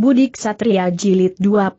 Budik Satria Jilid 21.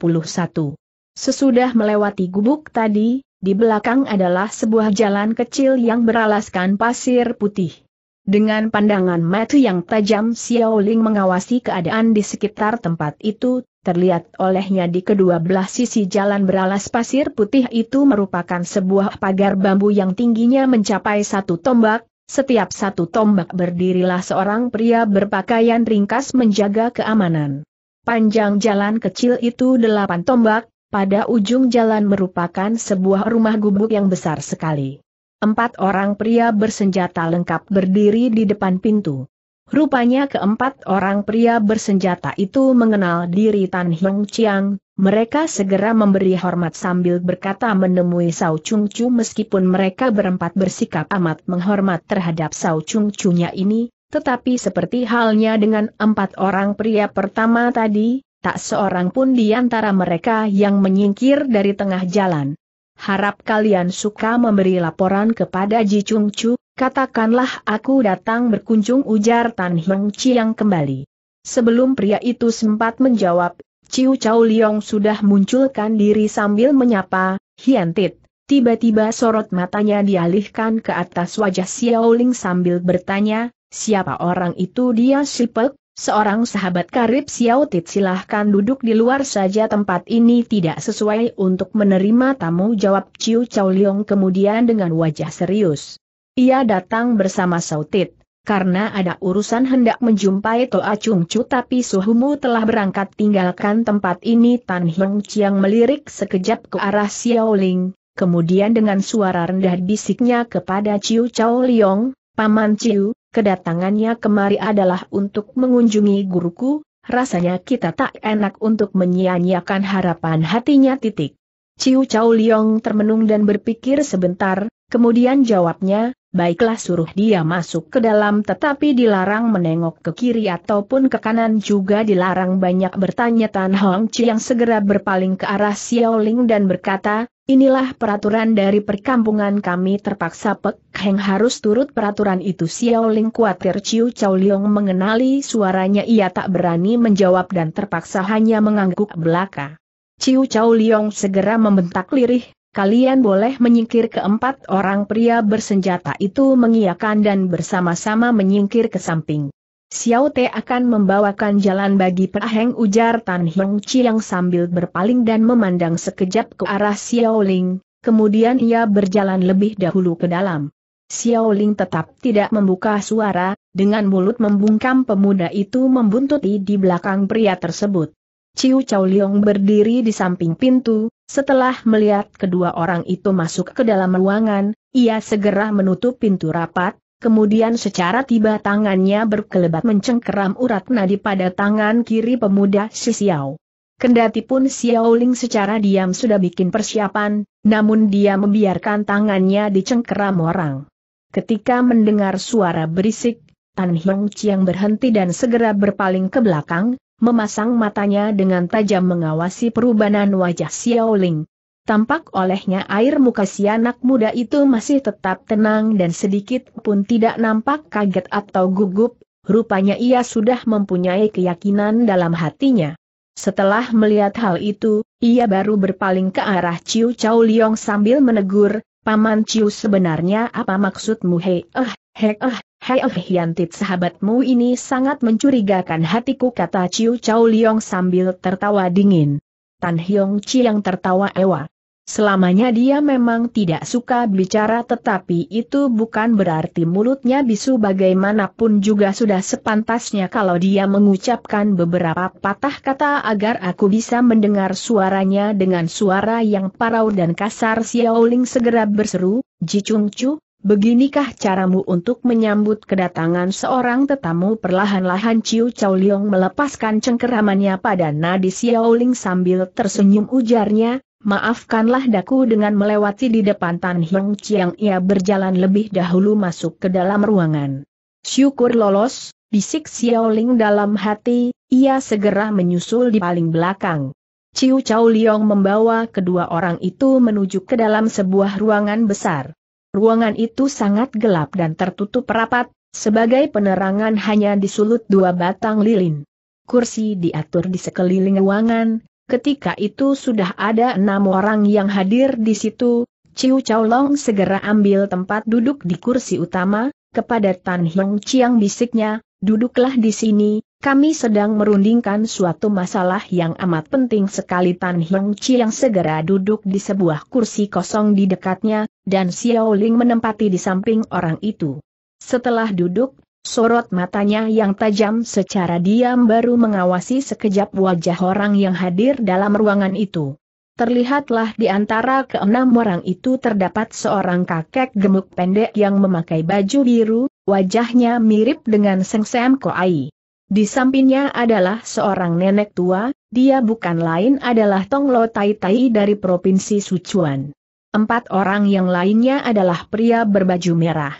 Sesudah melewati gubuk tadi, di belakang adalah sebuah jalan kecil yang beralaskan pasir putih. Dengan pandangan mata yang tajam Xiao Ling mengawasi keadaan di sekitar tempat itu, terlihat olehnya di kedua belah sisi jalan beralas pasir putih itu merupakan sebuah pagar bambu yang tingginya mencapai satu tombak, setiap satu tombak berdirilah seorang pria berpakaian ringkas menjaga keamanan. Panjang jalan kecil itu delapan tombak, pada ujung jalan merupakan sebuah rumah gubuk yang besar sekali. Empat orang pria bersenjata lengkap berdiri di depan pintu. Rupanya keempat orang pria bersenjata itu mengenal diri Tan Hiong Chiang, mereka segera memberi hormat sambil berkata menemui Sao Chung Chu meskipun mereka berempat bersikap amat menghormat terhadap Sao Chung chu ini, tetapi seperti halnya dengan empat orang pria pertama tadi, tak seorang pun di antara mereka yang menyingkir dari tengah jalan. Harap kalian suka memberi laporan kepada Ji Chung Chu, katakanlah aku datang berkunjung ujar Tan Heng Chiang kembali. Sebelum pria itu sempat menjawab, Ciu Chau Liong sudah munculkan diri sambil menyapa, Tit, Tiba-tiba sorot matanya dialihkan ke atas wajah Xiao Ling sambil bertanya, Siapa orang itu dia Sipek, seorang sahabat karib Xiao Tit silahkan duduk di luar saja tempat ini tidak sesuai untuk menerima tamu jawab Ciu Chow Leong kemudian dengan wajah serius. Ia datang bersama Sautit, karena ada urusan hendak menjumpai Toa Chung Chu tapi suhumu telah berangkat tinggalkan tempat ini Tan Hiong Chiang melirik sekejap ke arah Xiao Ling. Kemudian dengan suara rendah bisiknya kepada Ciu Chow Leong, Paman Ciu, kedatangannya kemari adalah untuk mengunjungi guruku, rasanya kita tak enak untuk menyia-nyiakan harapan hatinya titik. Ciu Chao Liong termenung dan berpikir sebentar, kemudian jawabnya, baiklah suruh dia masuk ke dalam tetapi dilarang menengok ke kiri ataupun ke kanan juga dilarang banyak bertanya Tan Hong Chi yang segera berpaling ke arah Xiao Ling dan berkata, Inilah peraturan dari perkampungan kami terpaksa Pek Heng harus turut peraturan itu Xiao Ling khawatir Ciu Chao Liong mengenali suaranya ia tak berani menjawab dan terpaksa hanya mengangguk belaka. Chiu Chao Liong segera membentak lirih, kalian boleh menyingkir keempat orang pria bersenjata itu mengiakan dan bersama-sama menyingkir ke samping. Xiao Te akan membawakan jalan bagi peraheng, ujar Tan Hong yang sambil berpaling dan memandang sekejap ke arah Xiao Ling, kemudian ia berjalan lebih dahulu ke dalam. Xiao Ling tetap tidak membuka suara, dengan mulut membungkam pemuda itu membuntuti di belakang pria tersebut. Ciu Chow Leong berdiri di samping pintu, setelah melihat kedua orang itu masuk ke dalam ruangan, ia segera menutup pintu rapat, Kemudian secara tiba tangannya berkelebat mencengkeram urat nadi pada tangan kiri pemuda si Xiao. Kendati pun Ling secara diam sudah bikin persiapan, namun dia membiarkan tangannya dicengkeram orang. Ketika mendengar suara berisik, Tan Hiong Chiang berhenti dan segera berpaling ke belakang, memasang matanya dengan tajam mengawasi perubahan wajah Xiao Ling. Tampak olehnya air muka si anak muda itu masih tetap tenang dan sedikit pun tidak nampak kaget atau gugup, rupanya ia sudah mempunyai keyakinan dalam hatinya. Setelah melihat hal itu, ia baru berpaling ke arah Ciu Chau Liong sambil menegur, Paman Ciu sebenarnya apa maksudmu hei eh, hei eh, hei eh Yantit sahabatmu ini sangat mencurigakan hatiku kata Ciu Chau Liong sambil tertawa dingin. Tan Hyong Chi yang tertawa ewa. Selamanya dia memang tidak suka bicara tetapi itu bukan berarti mulutnya bisu bagaimanapun juga sudah sepantasnya kalau dia mengucapkan beberapa patah kata agar aku bisa mendengar suaranya dengan suara yang parau dan kasar Xiaoling segera berseru, Ji Chung Chu, Beginikah caramu untuk menyambut kedatangan seorang tetamu perlahan-lahan Ciu Chao Leong melepaskan cengkeramannya pada nadi Xiaoling sambil tersenyum ujarnya, Maafkanlah daku dengan melewati di depan Tan Hiong Chiang ia berjalan lebih dahulu masuk ke dalam ruangan. Syukur lolos, bisik Xiaoling dalam hati, ia segera menyusul di paling belakang. Ciu Chow Liong membawa kedua orang itu menuju ke dalam sebuah ruangan besar. Ruangan itu sangat gelap dan tertutup rapat, sebagai penerangan hanya disulut dua batang lilin. Kursi diatur di sekeliling ruangan, Ketika itu sudah ada enam orang yang hadir di situ, Ciu Chow Long segera ambil tempat duduk di kursi utama, kepada Tan Hiong Chiang bisiknya, duduklah di sini, kami sedang merundingkan suatu masalah yang amat penting sekali Tan Hiong Chiang segera duduk di sebuah kursi kosong di dekatnya, dan Xiao Ling menempati di samping orang itu. Setelah duduk, Sorot matanya yang tajam secara diam baru mengawasi sekejap wajah orang yang hadir dalam ruangan itu. Terlihatlah di antara keenam orang itu terdapat seorang kakek gemuk pendek yang memakai baju biru, wajahnya mirip dengan Seng Sam Koai. Di sampingnya adalah seorang nenek tua, dia bukan lain adalah Tong Lo Tai Tai dari Provinsi Sichuan. Empat orang yang lainnya adalah pria berbaju merah.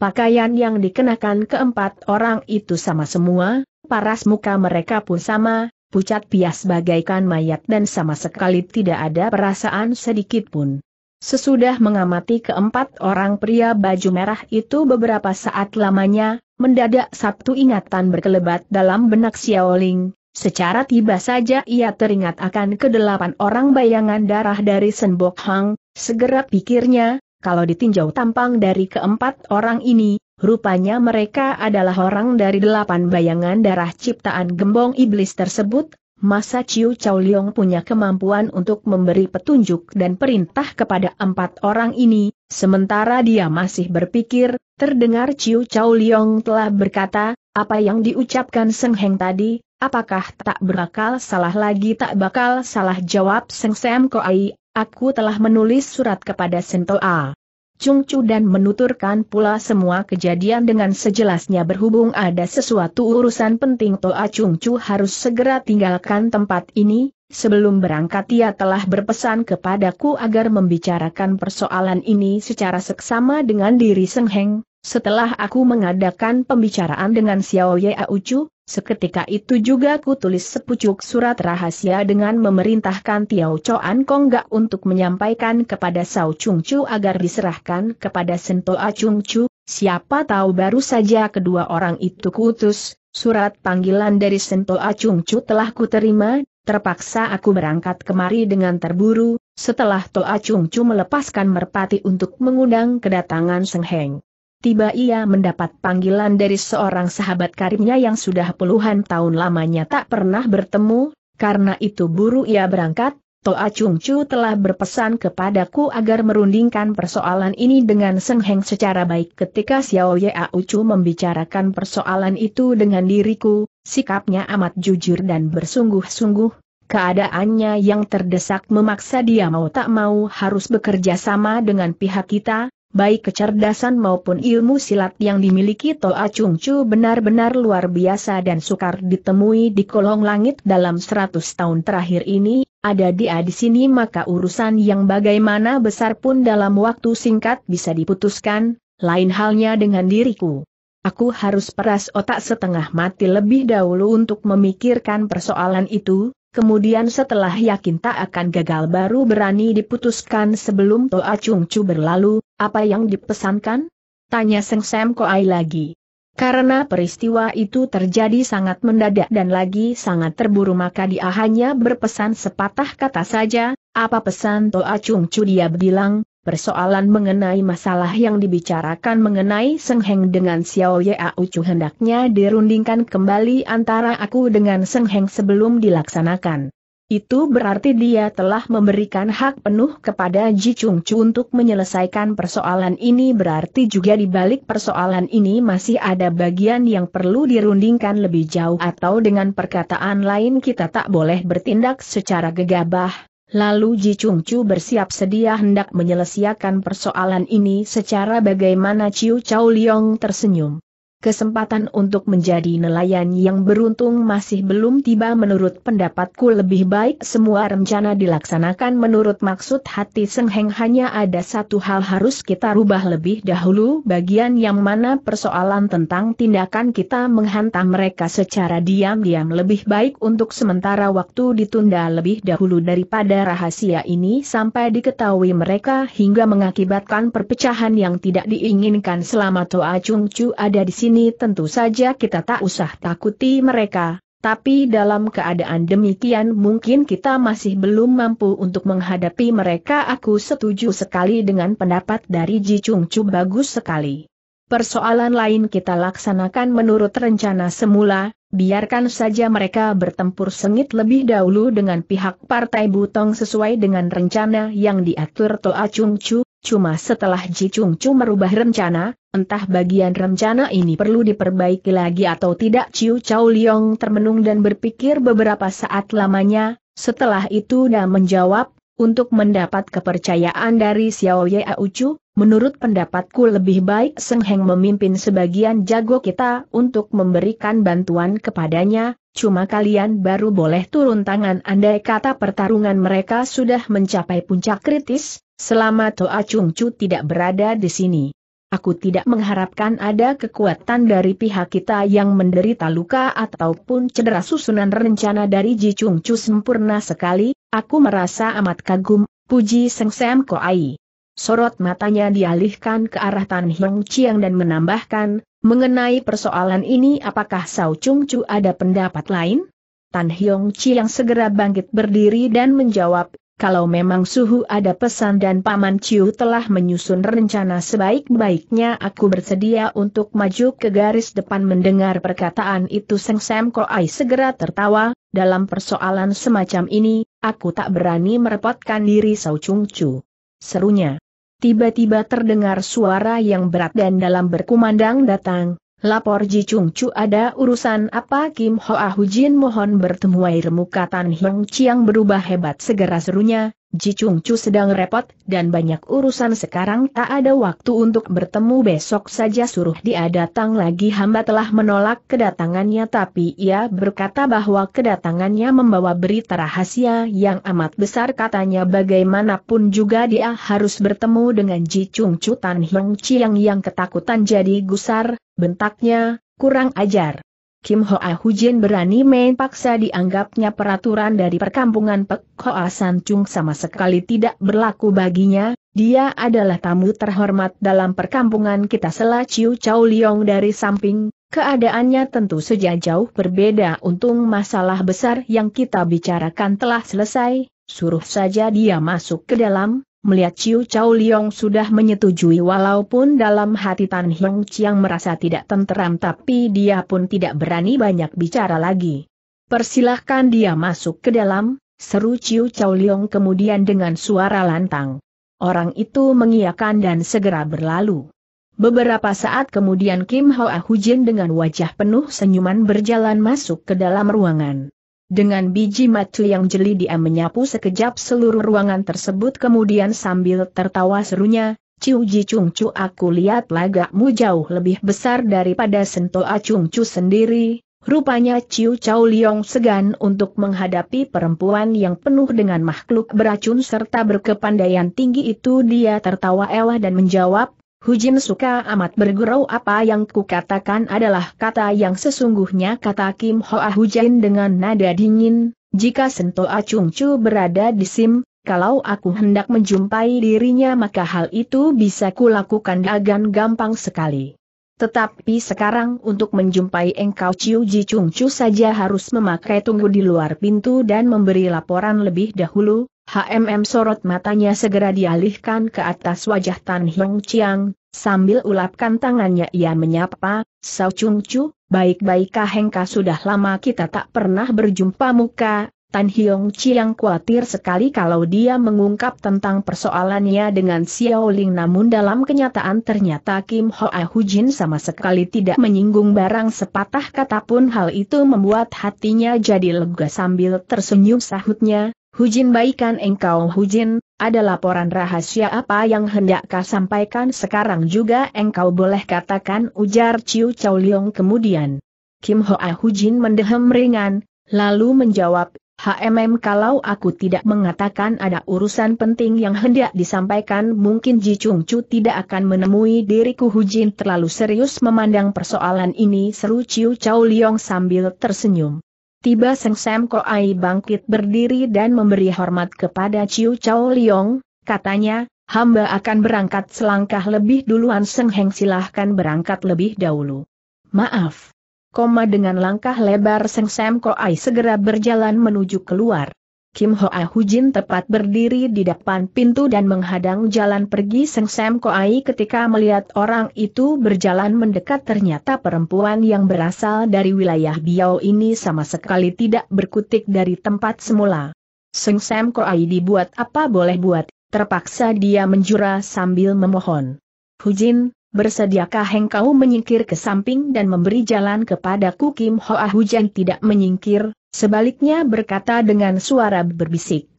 Pakaian yang dikenakan keempat orang itu sama semua, paras muka mereka pun sama, pucat pias bagaikan mayat dan sama sekali tidak ada perasaan sedikit pun. Sesudah mengamati keempat orang pria baju merah itu beberapa saat lamanya, mendadak satu ingatan berkelebat dalam benak Xiaoling, Secara tiba saja ia teringat akan kedelapan orang bayangan darah dari Senbok Hang, segera pikirnya, kalau ditinjau tampang dari keempat orang ini, rupanya mereka adalah orang dari delapan bayangan darah ciptaan gembong iblis tersebut, masa Ciu Chow Leong punya kemampuan untuk memberi petunjuk dan perintah kepada empat orang ini, sementara dia masih berpikir, terdengar Ciu Chow Leong telah berkata, apa yang diucapkan Seng Heng tadi, apakah tak berakal salah lagi tak bakal salah jawab Seng Sam Koai, Aku telah menulis surat kepada Sento A. Chung Chu dan menuturkan pula semua kejadian dengan sejelasnya berhubung ada sesuatu urusan penting Toa Chung Chu harus segera tinggalkan tempat ini, sebelum berangkat ia telah berpesan kepadaku agar membicarakan persoalan ini secara seksama dengan diri Seng Heng, setelah aku mengadakan pembicaraan dengan Xiao Ye Auchu, Seketika itu juga ku tulis sepucuk surat rahasia dengan memerintahkan Tiao Choan Kong Gak untuk menyampaikan kepada Sao Chung Chu agar diserahkan kepada Sento A Chung Chu, siapa tahu baru saja kedua orang itu kutus, surat panggilan dari Sento A Chung Chu telah kuterima, terpaksa aku berangkat kemari dengan terburu, setelah Toa Chung Chu melepaskan merpati untuk mengundang kedatangan Seng Heng tiba ia mendapat panggilan dari seorang sahabat karibnya yang sudah puluhan tahun lamanya tak pernah bertemu, karena itu buru ia berangkat, Toa Chung Chu telah berpesan kepadaku agar merundingkan persoalan ini dengan Seng Heng secara baik ketika Xiao Ye Au Chu membicarakan persoalan itu dengan diriku, sikapnya amat jujur dan bersungguh-sungguh, keadaannya yang terdesak memaksa dia mau tak mau harus bekerja sama dengan pihak kita, baik kecerdasan maupun ilmu silat yang dimiliki Toa Chung Chu benar-benar luar biasa dan sukar ditemui di kolong langit dalam 100 tahun terakhir ini, ada dia di sini maka urusan yang bagaimana besar pun dalam waktu singkat bisa diputuskan, lain halnya dengan diriku. Aku harus peras otak setengah mati lebih dahulu untuk memikirkan persoalan itu, kemudian setelah yakin tak akan gagal baru berani diputuskan sebelum Toa Chung Chu berlalu, apa yang dipesankan? Tanya Seng Sam Koai lagi. Karena peristiwa itu terjadi sangat mendadak dan lagi sangat terburu maka dia hanya berpesan sepatah kata saja, apa pesan Toa Chung Chu dia bilang, Persoalan mengenai masalah yang dibicarakan mengenai Seng Heng dengan Xiao Yao Chu hendaknya dirundingkan kembali antara aku dengan Seng Heng sebelum dilaksanakan. Itu berarti dia telah memberikan hak penuh kepada Ji Chung Chu untuk menyelesaikan persoalan ini berarti juga di balik persoalan ini masih ada bagian yang perlu dirundingkan lebih jauh atau dengan perkataan lain kita tak boleh bertindak secara gegabah, Lalu Ji Chung Chu bersiap sedia hendak menyelesaikan persoalan ini secara bagaimana Ciu Chow Liong tersenyum kesempatan untuk menjadi nelayan yang beruntung masih belum tiba menurut pendapatku lebih baik semua rencana dilaksanakan menurut maksud hati sengheng hanya ada satu hal harus kita rubah lebih dahulu bagian yang mana persoalan tentang tindakan kita menghantam mereka secara diam-diam lebih baik untuk sementara waktu ditunda lebih dahulu daripada rahasia ini sampai diketahui mereka hingga mengakibatkan perpecahan yang tidak diinginkan selama Toa Chung Chu ada di sini ini tentu saja kita tak usah takuti mereka, tapi dalam keadaan demikian mungkin kita masih belum mampu untuk menghadapi mereka aku setuju sekali dengan pendapat dari Ji Chung Chu bagus sekali. Persoalan lain kita laksanakan menurut rencana semula, biarkan saja mereka bertempur sengit lebih dahulu dengan pihak Partai Butong sesuai dengan rencana yang diatur Toa Chung Chu, Cuma setelah Ji Chung Chu merubah rencana, entah bagian rencana ini perlu diperbaiki lagi atau tidak Ciu Cao Liong termenung dan berpikir beberapa saat lamanya, setelah itu dia menjawab, untuk mendapat kepercayaan dari Xiao Ye Auchu, menurut pendapatku lebih baik Seng Heng memimpin sebagian jago kita untuk memberikan bantuan kepadanya, cuma kalian baru boleh turun tangan andai kata pertarungan mereka sudah mencapai puncak kritis, Selama Toa Chung Chu tidak berada di sini. Aku tidak mengharapkan ada kekuatan dari pihak kita yang menderita luka ataupun cedera susunan rencana dari Ji Chung Chu sempurna sekali, aku merasa amat kagum, puji Seng Sam Ai. Sorot matanya dialihkan ke arah Tan Hiong Chiang dan menambahkan, mengenai persoalan ini apakah Sao Chung Chu ada pendapat lain? Tan Hiong Chiang segera bangkit berdiri dan menjawab, kalau memang suhu ada pesan dan Paman Ciu telah menyusun rencana sebaik-baiknya aku bersedia untuk maju ke garis depan mendengar perkataan itu Seng Sam Ai segera tertawa, dalam persoalan semacam ini, aku tak berani merepotkan diri Sao Chung Chu. Serunya. Tiba-tiba terdengar suara yang berat dan dalam berkumandang datang, Lapor Ji Chung Chu ada urusan apa Kim Hoa ah Hujin mohon bertemu air muka Tan Hong Chiang berubah hebat segera serunya, Ji Chung Chu sedang repot dan banyak urusan sekarang tak ada waktu untuk bertemu besok saja suruh dia datang lagi hamba telah menolak kedatangannya tapi ia berkata bahwa kedatangannya membawa berita rahasia yang amat besar katanya bagaimanapun juga dia harus bertemu dengan Ji Chung Chu Tan Hiong Chiang yang ketakutan jadi gusar, bentaknya, kurang ajar. Kim Hoa Hujin berani main paksa dianggapnya peraturan dari perkampungan Pek Hoa San Chung sama sekali tidak berlaku baginya, dia adalah tamu terhormat dalam perkampungan kita Sela Chiu Chow Liong dari samping, keadaannya tentu sejak jauh berbeda untung masalah besar yang kita bicarakan telah selesai, suruh saja dia masuk ke dalam, Melihat Ciu Chau Liong sudah menyetujui walaupun dalam hati Tan Hiong Chiang merasa tidak tenteram tapi dia pun tidak berani banyak bicara lagi. Persilahkan dia masuk ke dalam, seru Ciu Chau Liong kemudian dengan suara lantang. Orang itu mengiakan dan segera berlalu. Beberapa saat kemudian Kim Hoa Hujin dengan wajah penuh senyuman berjalan masuk ke dalam ruangan. Dengan biji matu yang jeli dia menyapu sekejap seluruh ruangan tersebut kemudian sambil tertawa serunya, Ciu Ji Chung Chu aku lihat lagakmu jauh lebih besar daripada sento Chung Chu sendiri, rupanya Ciu Chao Liong segan untuk menghadapi perempuan yang penuh dengan makhluk beracun serta berkepandaian tinggi itu dia tertawa elah dan menjawab, Hujin suka amat bergurau apa yang kukatakan adalah kata yang sesungguhnya kata Kim Hoa Hujin dengan nada dingin, jika Sento Acung Chu berada di Sim, kalau aku hendak menjumpai dirinya maka hal itu bisa kulakukan dengan gampang sekali. Tetapi sekarang untuk menjumpai engkau Ciu Ji Chung Chu saja harus memakai tunggu di luar pintu dan memberi laporan lebih dahulu, HMM sorot matanya segera dialihkan ke atas wajah Tan Hiong Chiang, sambil ulapkan tangannya ia menyapa, Sao Chung Chu, baik-baik Hengka sudah lama kita tak pernah berjumpa muka, Tan Hiong Chiang khawatir sekali kalau dia mengungkap tentang persoalannya dengan Xiao Ling namun dalam kenyataan ternyata Kim Hoa Hujin sama sekali tidak menyinggung barang sepatah kata pun hal itu membuat hatinya jadi lega sambil tersenyum sahutnya, Hujin baikan engkau Hujin, ada laporan rahasia apa yang hendak kau sampaikan sekarang juga engkau boleh katakan ujar Ciu Chow Leong kemudian. Kim Hoa Hujin mendehem ringan, lalu menjawab, HMM kalau aku tidak mengatakan ada urusan penting yang hendak disampaikan mungkin Ji Chung Chu tidak akan menemui diriku Hujin terlalu serius memandang persoalan ini seru Ciu Chow Leong sambil tersenyum. Tiba Seng Sam Ko Ai bangkit berdiri dan memberi hormat kepada Ciu Chao Liong, katanya, hamba akan berangkat selangkah lebih duluan Seng Heng silahkan berangkat lebih dahulu. Maaf. Koma dengan langkah lebar Seng Sam Ko Ai segera berjalan menuju keluar. Kim Hoa Hujin tepat berdiri di depan pintu dan menghadang jalan pergi Seng Sam Koai ketika melihat orang itu berjalan mendekat ternyata perempuan yang berasal dari wilayah Biao ini sama sekali tidak berkutik dari tempat semula. Seng Sam Koai dibuat apa boleh buat, terpaksa dia menjura sambil memohon. Hujin, bersediakah engkau menyingkir ke samping dan memberi jalan kepadaku Kim Hoa Hujan tidak menyingkir, Sebaliknya berkata dengan suara berbisik.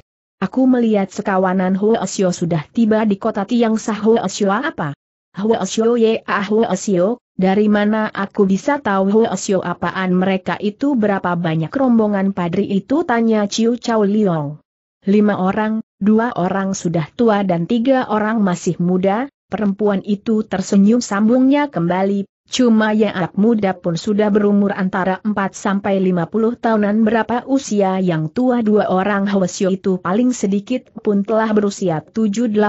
Aku melihat sekawanan huo asio sudah tiba di kota Tiang Sah Hua asio apa? Hua ye ya Hua asio, dari mana aku bisa tahu Hua asio apaan mereka itu berapa banyak rombongan padri itu tanya Ciu Chao Liong. Lima orang, dua orang sudah tua dan tiga orang masih muda, perempuan itu tersenyum sambungnya kembali, Cuma yang anak muda pun sudah berumur antara 4 sampai 50 tahunan berapa usia yang tua dua orang Hwasyo itu paling sedikit pun telah berusia 7-80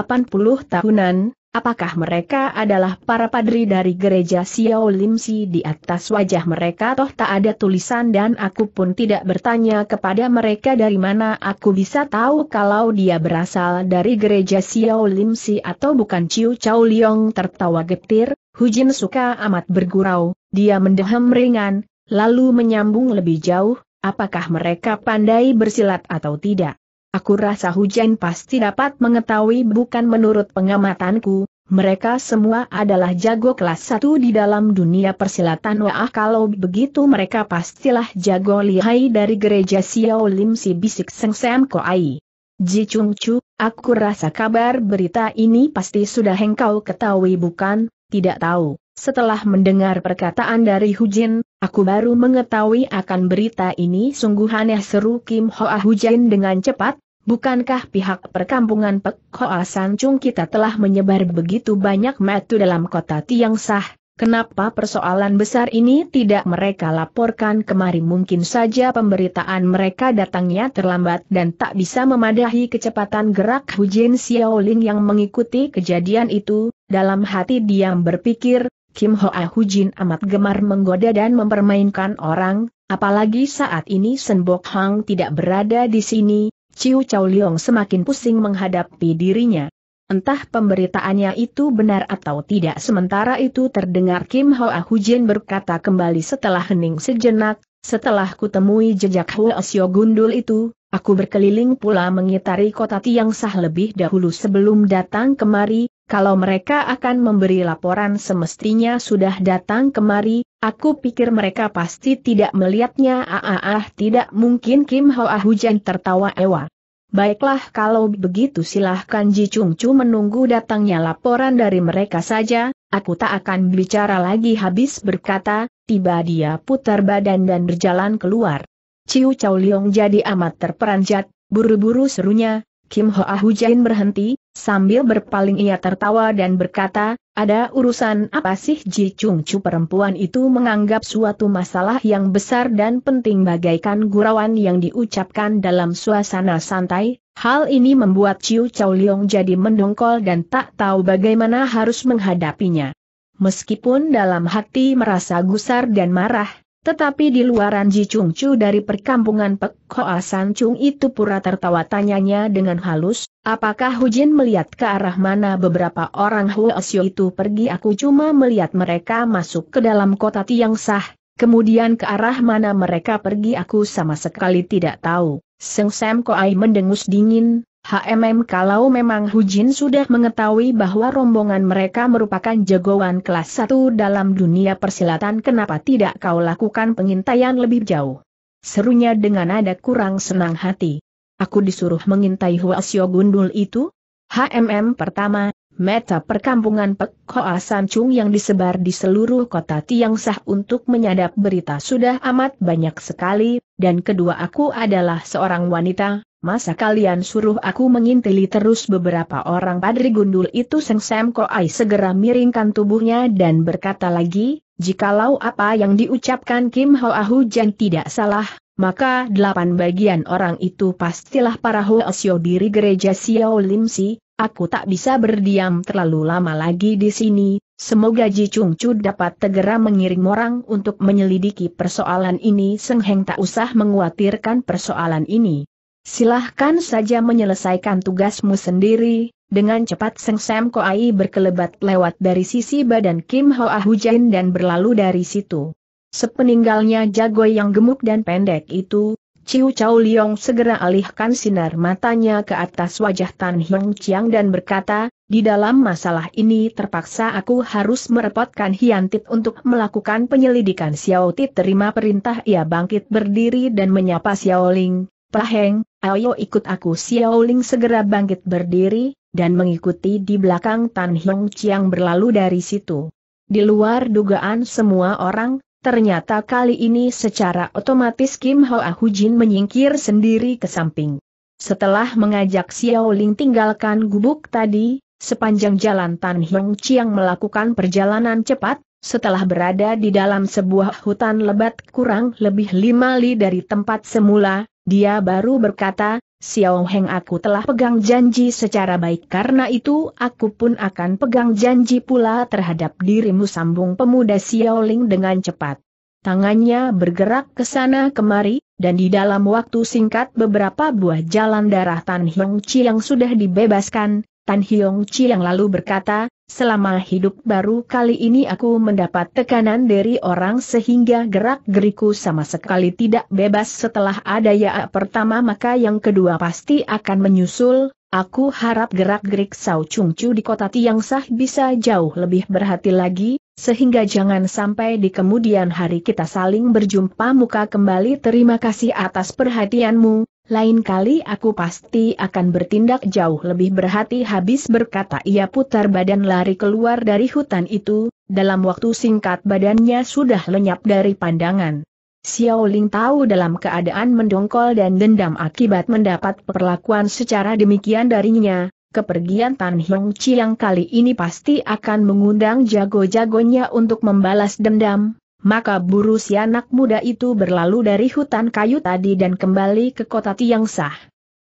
tahunan, apakah mereka adalah para padri dari gereja Xiao Limsi di atas wajah mereka toh tak ada tulisan dan aku pun tidak bertanya kepada mereka dari mana aku bisa tahu kalau dia berasal dari gereja Xiao Limsi atau bukan Ciu Chao Liong tertawa getir, Hujin suka amat bergurau, dia mendeham ringan, lalu menyambung lebih jauh, apakah mereka pandai bersilat atau tidak. Aku rasa hujan pasti dapat mengetahui bukan menurut pengamatanku, mereka semua adalah jago kelas satu di dalam dunia persilatan wah kalau begitu mereka pastilah jago lihai dari gereja Xiao Lim si bisik Seng Sam Koai. Ji Chung Chu, aku rasa kabar berita ini pasti sudah engkau ketahui bukan, tidak tahu. Setelah mendengar perkataan dari Hujin, aku baru mengetahui akan berita ini sungguh aneh seru Kim Hoa Hujin dengan cepat, bukankah pihak perkampungan Pek Hoa Chung kita telah menyebar begitu banyak metu dalam kota Tiang Sah, Kenapa persoalan besar ini tidak mereka laporkan kemari mungkin saja pemberitaan mereka datangnya terlambat dan tak bisa memadahi kecepatan gerak Hu Hujin Xiaoling yang mengikuti kejadian itu, dalam hati diam berpikir, Kim Hoa Jin amat gemar menggoda dan mempermainkan orang, apalagi saat ini Sen Bok Hang tidak berada di sini, Ciu Chow Leong semakin pusing menghadapi dirinya. Entah pemberitaannya itu benar atau tidak sementara itu terdengar Kim Ah Hujen berkata kembali setelah hening sejenak, setelah kutemui jejak Hwa Sio Gundul itu, aku berkeliling pula mengitari kota Tiang Sah lebih dahulu sebelum datang kemari, kalau mereka akan memberi laporan semestinya sudah datang kemari, aku pikir mereka pasti tidak melihatnya ah ah, ah tidak mungkin Kim Ah Hujan tertawa ewa. Baiklah kalau begitu silahkan Ji Chung Chu menunggu datangnya laporan dari mereka saja, aku tak akan bicara lagi habis berkata, tiba dia putar badan dan berjalan keluar. Ciu Chow Leong jadi amat terperanjat, buru-buru serunya, Kim Hoa ah Hujain berhenti, sambil berpaling ia tertawa dan berkata, ada urusan apa sih Ji Chung Chu perempuan itu menganggap suatu masalah yang besar dan penting bagaikan gurauan yang diucapkan dalam suasana santai, hal ini membuat Chiu Chow Leong jadi mendongkol dan tak tahu bagaimana harus menghadapinya. Meskipun dalam hati merasa gusar dan marah, tetapi di luaran Ji Chung Chu dari perkampungan Pek Hoa San Chung itu pura tertawa tanyanya dengan halus, apakah Hu Jin melihat ke arah mana beberapa orang Xiu itu pergi aku cuma melihat mereka masuk ke dalam kota Tiang Sah, kemudian ke arah mana mereka pergi aku sama sekali tidak tahu. Seng Sam Koai mendengus dingin, HMM kalau memang Hujin sudah mengetahui bahwa rombongan mereka merupakan jagoan kelas 1 dalam dunia persilatan kenapa tidak kau lakukan pengintaian lebih jauh? Serunya dengan nada kurang senang hati. Aku disuruh mengintai Huasyo Gundul itu? HMM pertama, meta perkampungan Pek Hoa Sancung yang disebar di seluruh kota Tiangsah untuk menyadap berita sudah amat banyak sekali, dan kedua aku adalah seorang wanita, Masa kalian suruh aku mengintili terus beberapa orang padri gundul itu Seng Sam Koai segera miringkan tubuhnya dan berkata lagi, jikalau apa yang diucapkan Kim Ho Jan tidak salah, maka delapan bagian orang itu pastilah para Ho diri gereja Xiao Lim Si, aku tak bisa berdiam terlalu lama lagi di sini, semoga Ji Chung Chu dapat segera mengirim orang untuk menyelidiki persoalan ini Sengheng tak usah menguatirkan persoalan ini. Silahkan saja menyelesaikan tugasmu sendiri, dengan cepat Seng Sam Koai berkelebat lewat dari sisi badan Kim Ho Hoa Hujain dan berlalu dari situ. Sepeninggalnya jago yang gemuk dan pendek itu, Ciu Chao Liong segera alihkan sinar matanya ke atas wajah Tan Hiong Chiang dan berkata, di dalam masalah ini terpaksa aku harus merepotkan Hiantit untuk melakukan penyelidikan Xiao Tit terima perintah ia bangkit berdiri dan menyapa Xiao Ling, Paheng, Ayo ikut aku Xiao Ling segera bangkit berdiri, dan mengikuti di belakang Tan Hiong Chiang berlalu dari situ. Di luar dugaan semua orang, ternyata kali ini secara otomatis Kim Ho Hoa Jin menyingkir sendiri ke samping. Setelah mengajak Xiao Ling tinggalkan gubuk tadi, sepanjang jalan Tan Hiong Chiang melakukan perjalanan cepat, setelah berada di dalam sebuah hutan lebat kurang lebih lima li dari tempat semula, dia baru berkata, Xiao Heng aku telah pegang janji secara baik karena itu aku pun akan pegang janji pula terhadap dirimu sambung pemuda Xiao Ling dengan cepat. Tangannya bergerak ke sana kemari, dan di dalam waktu singkat beberapa buah jalan darah Tan Hiong Chi yang sudah dibebaskan, Tan Hiong Chi yang lalu berkata, Selama hidup baru kali ini aku mendapat tekanan dari orang sehingga gerak-geriku sama sekali tidak bebas setelah ada ya pertama maka yang kedua pasti akan menyusul, aku harap gerak-gerik Sao Chung Chu di kota Tiang Sah bisa jauh lebih berhati lagi, sehingga jangan sampai di kemudian hari kita saling berjumpa muka kembali terima kasih atas perhatianmu, lain kali aku pasti akan bertindak jauh lebih berhati habis berkata ia putar badan lari keluar dari hutan itu, dalam waktu singkat badannya sudah lenyap dari pandangan. xiao ling tahu dalam keadaan mendongkol dan dendam akibat mendapat perlakuan secara demikian darinya, kepergian Tan Hong Chiang kali ini pasti akan mengundang jago-jagonya untuk membalas dendam, maka buru si anak muda itu berlalu dari hutan kayu tadi dan kembali ke kota Tiangsa.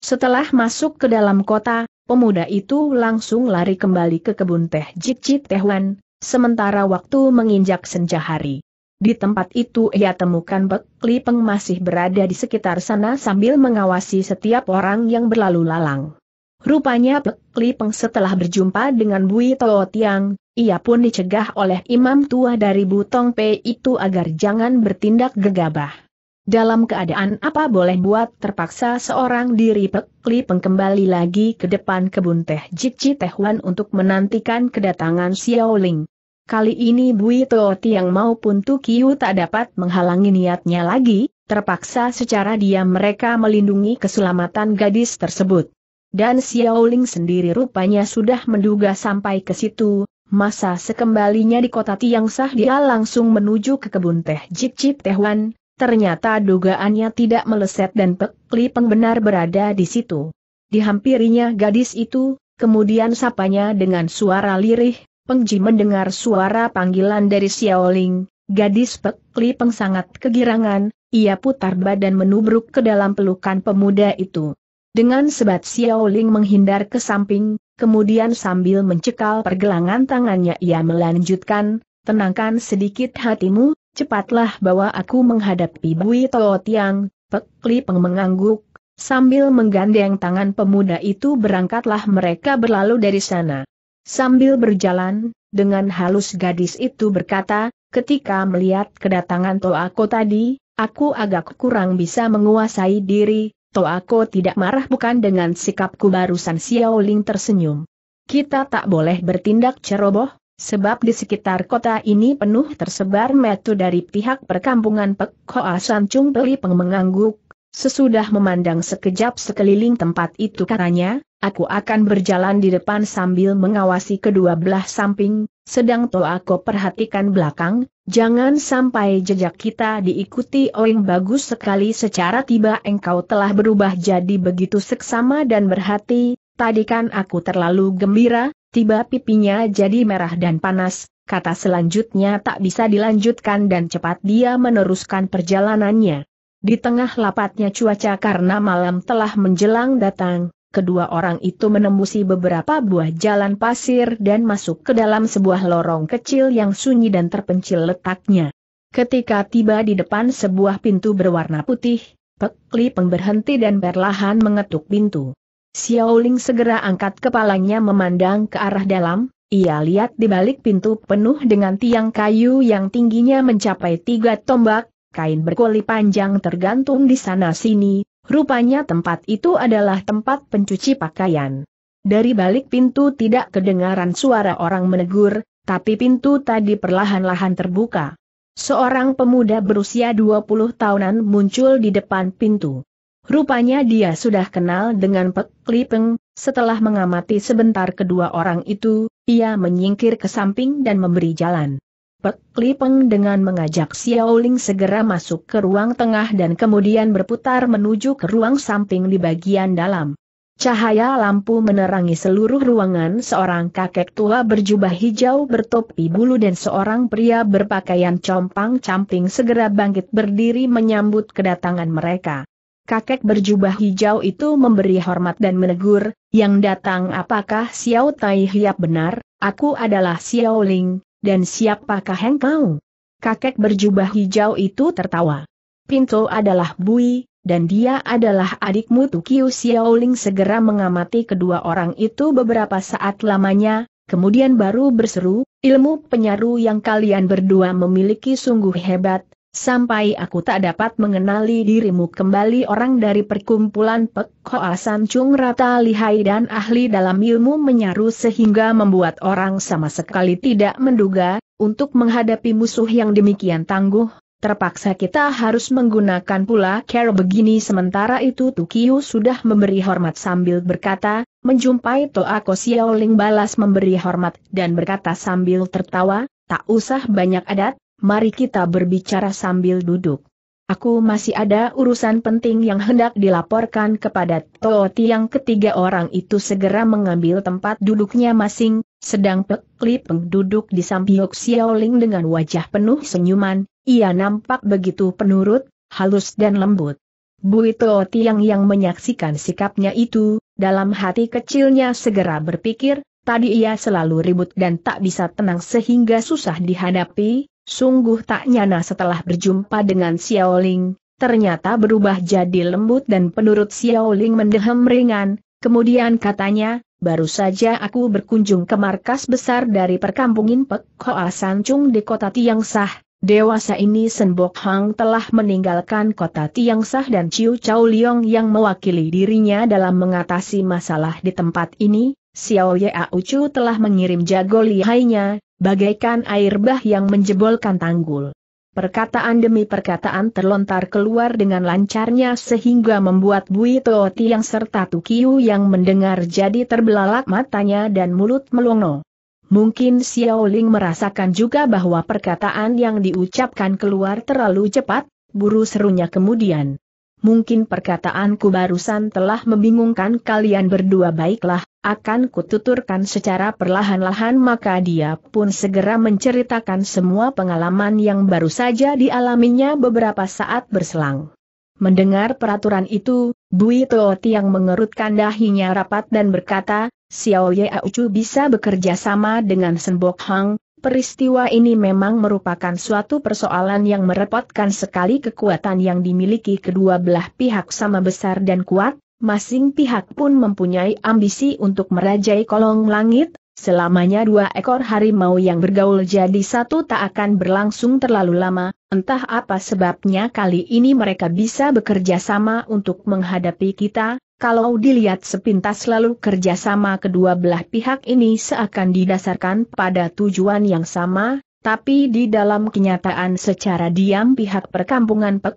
Setelah masuk ke dalam kota, pemuda itu langsung lari kembali ke kebun teh Jikcit Tehuan, sementara waktu menginjak senja hari. Di tempat itu ia temukan Pek Li Peng masih berada di sekitar sana sambil mengawasi setiap orang yang berlalu lalang. Rupanya Pek Li setelah berjumpa dengan Bui Toh Tiang, ia pun dicegah oleh imam tua dari Butong Pe itu agar jangan bertindak gegabah. Dalam keadaan apa boleh buat terpaksa seorang diri Pek Li kembali lagi ke depan kebun teh Jikci Tehuan untuk menantikan kedatangan Xiao Ling. Kali ini Bui Toh Tiang maupun Tukiu tak dapat menghalangi niatnya lagi, terpaksa secara diam mereka melindungi keselamatan gadis tersebut. Dan Xiaoling sendiri rupanya sudah menduga sampai ke situ, masa sekembalinya di kota Tiang dia langsung menuju ke kebun teh Jip Jip Tehwan, ternyata dugaannya tidak meleset dan Pek Li Peng benar berada di situ. Dihampirinya gadis itu, kemudian sapanya dengan suara lirih, Pengji mendengar suara panggilan dari Xiaoling, gadis Pek Li Peng sangat kegirangan, ia putar badan menubruk ke dalam pelukan pemuda itu. Dengan sebat Ling menghindar ke samping, kemudian sambil mencekal pergelangan tangannya ia melanjutkan, tenangkan sedikit hatimu, cepatlah bawa aku menghadapi Bui Tao Tiang, Pek Li Peng mengangguk, sambil menggandeng tangan pemuda itu berangkatlah mereka berlalu dari sana. Sambil berjalan, dengan halus gadis itu berkata, ketika melihat kedatangan Toako tadi, aku agak kurang bisa menguasai diri, Toako tidak marah bukan dengan sikapku barusan Xiao Ling tersenyum. Kita tak boleh bertindak ceroboh, sebab di sekitar kota ini penuh tersebar metu dari pihak perkampungan Pek Hoa San Chung Peli pengangguk, Sesudah memandang sekejap sekeliling tempat itu katanya, aku akan berjalan di depan sambil mengawasi kedua belah samping, sedang to aku perhatikan belakang, jangan sampai jejak kita diikuti Oing bagus sekali secara tiba engkau telah berubah jadi begitu seksama dan berhati, tadi kan aku terlalu gembira, tiba pipinya jadi merah dan panas, kata selanjutnya tak bisa dilanjutkan dan cepat dia meneruskan perjalanannya. Di tengah lapatnya cuaca karena malam telah menjelang datang, kedua orang itu menembusi beberapa buah jalan pasir dan masuk ke dalam sebuah lorong kecil yang sunyi dan terpencil letaknya. Ketika tiba di depan sebuah pintu berwarna putih, Pekli Li berhenti dan perlahan mengetuk pintu. Xiaoling segera angkat kepalanya memandang ke arah dalam, ia lihat di balik pintu penuh dengan tiang kayu yang tingginya mencapai tiga tombak, kain berkoli panjang tergantung di sana-sini, rupanya tempat itu adalah tempat pencuci pakaian. Dari balik pintu tidak kedengaran suara orang menegur, tapi pintu tadi perlahan-lahan terbuka. Seorang pemuda berusia 20 tahunan muncul di depan pintu. Rupanya dia sudah kenal dengan Pek Lipeng, setelah mengamati sebentar kedua orang itu, ia menyingkir ke samping dan memberi jalan. Pek Lipeng dengan mengajak Xiao Ling segera masuk ke ruang tengah dan kemudian berputar menuju ke ruang samping di bagian dalam. Cahaya lampu menerangi seluruh ruangan seorang kakek tua berjubah hijau bertopi bulu dan seorang pria berpakaian compang-camping segera bangkit berdiri menyambut kedatangan mereka. Kakek berjubah hijau itu memberi hormat dan menegur, yang datang apakah Xiao Tai Hiap benar, aku adalah Xiao Ling, dan siapakah engkau? Kakek berjubah hijau itu tertawa. Pinto adalah Bui, dan dia adalah adikmu Tukiu Xiaoling segera mengamati kedua orang itu beberapa saat lamanya, kemudian baru berseru, ilmu penyaru yang kalian berdua memiliki sungguh hebat, Sampai aku tak dapat mengenali dirimu kembali orang dari perkumpulan pekoasan Chung rata lihai dan ahli dalam ilmu menyaru sehingga membuat orang sama sekali tidak menduga, untuk menghadapi musuh yang demikian tangguh, terpaksa kita harus menggunakan pula care begini sementara itu Tukiu sudah memberi hormat sambil berkata, menjumpai Toako Xiaoling balas memberi hormat dan berkata sambil tertawa, tak usah banyak adat, mari kita berbicara sambil duduk. Aku masih ada urusan penting yang hendak dilaporkan kepada Toti yang ketiga orang itu segera mengambil tempat duduknya masing, sedang Pekli Peng duduk di samping Xiaoling dengan wajah penuh senyuman, ia nampak begitu penurut, halus dan lembut. Bu Toti yang yang menyaksikan sikapnya itu, dalam hati kecilnya segera berpikir, tadi ia selalu ribut dan tak bisa tenang sehingga susah dihadapi, Sungguh tak nyana setelah berjumpa dengan Xiao Xiaoling, ternyata berubah jadi lembut dan penurut Xiao Xiaoling mendehem ringan, kemudian katanya, baru saja aku berkunjung ke markas besar dari perkampungin Pek Hoa Sancung di kota Sah, dewasa ini Sen Bok Hang telah meninggalkan kota Sah dan Chiu Chau Liong yang mewakili dirinya dalam mengatasi masalah di tempat ini, Xiao Ye Ucu telah mengirim jago lihainya, Bagaikan air bah yang menjebolkan tanggul. Perkataan demi perkataan terlontar keluar dengan lancarnya sehingga membuat Bui Toti yang serta Tukiu yang mendengar jadi terbelalak matanya dan mulut melongo. Mungkin Xiao Ling merasakan juga bahwa perkataan yang diucapkan keluar terlalu cepat, buru serunya kemudian. Mungkin perkataanku barusan telah membingungkan kalian berdua baiklah, akan kututurkan secara perlahan-lahan maka dia pun segera menceritakan semua pengalaman yang baru saja dialaminya beberapa saat berselang. Mendengar peraturan itu, Bui Tooti yang mengerutkan dahinya rapat dan berkata, Xiao Ye Aucu bisa bekerja sama dengan Senbok Hang, peristiwa ini memang merupakan suatu persoalan yang merepotkan sekali kekuatan yang dimiliki kedua belah pihak sama besar dan kuat, masing pihak pun mempunyai ambisi untuk merajai kolong langit, selamanya dua ekor harimau yang bergaul jadi satu tak akan berlangsung terlalu lama, entah apa sebabnya kali ini mereka bisa bekerja sama untuk menghadapi kita, kalau dilihat sepintas lalu kerjasama kedua belah pihak ini seakan didasarkan pada tujuan yang sama, tapi di dalam kenyataan secara diam pihak perkampungan Pek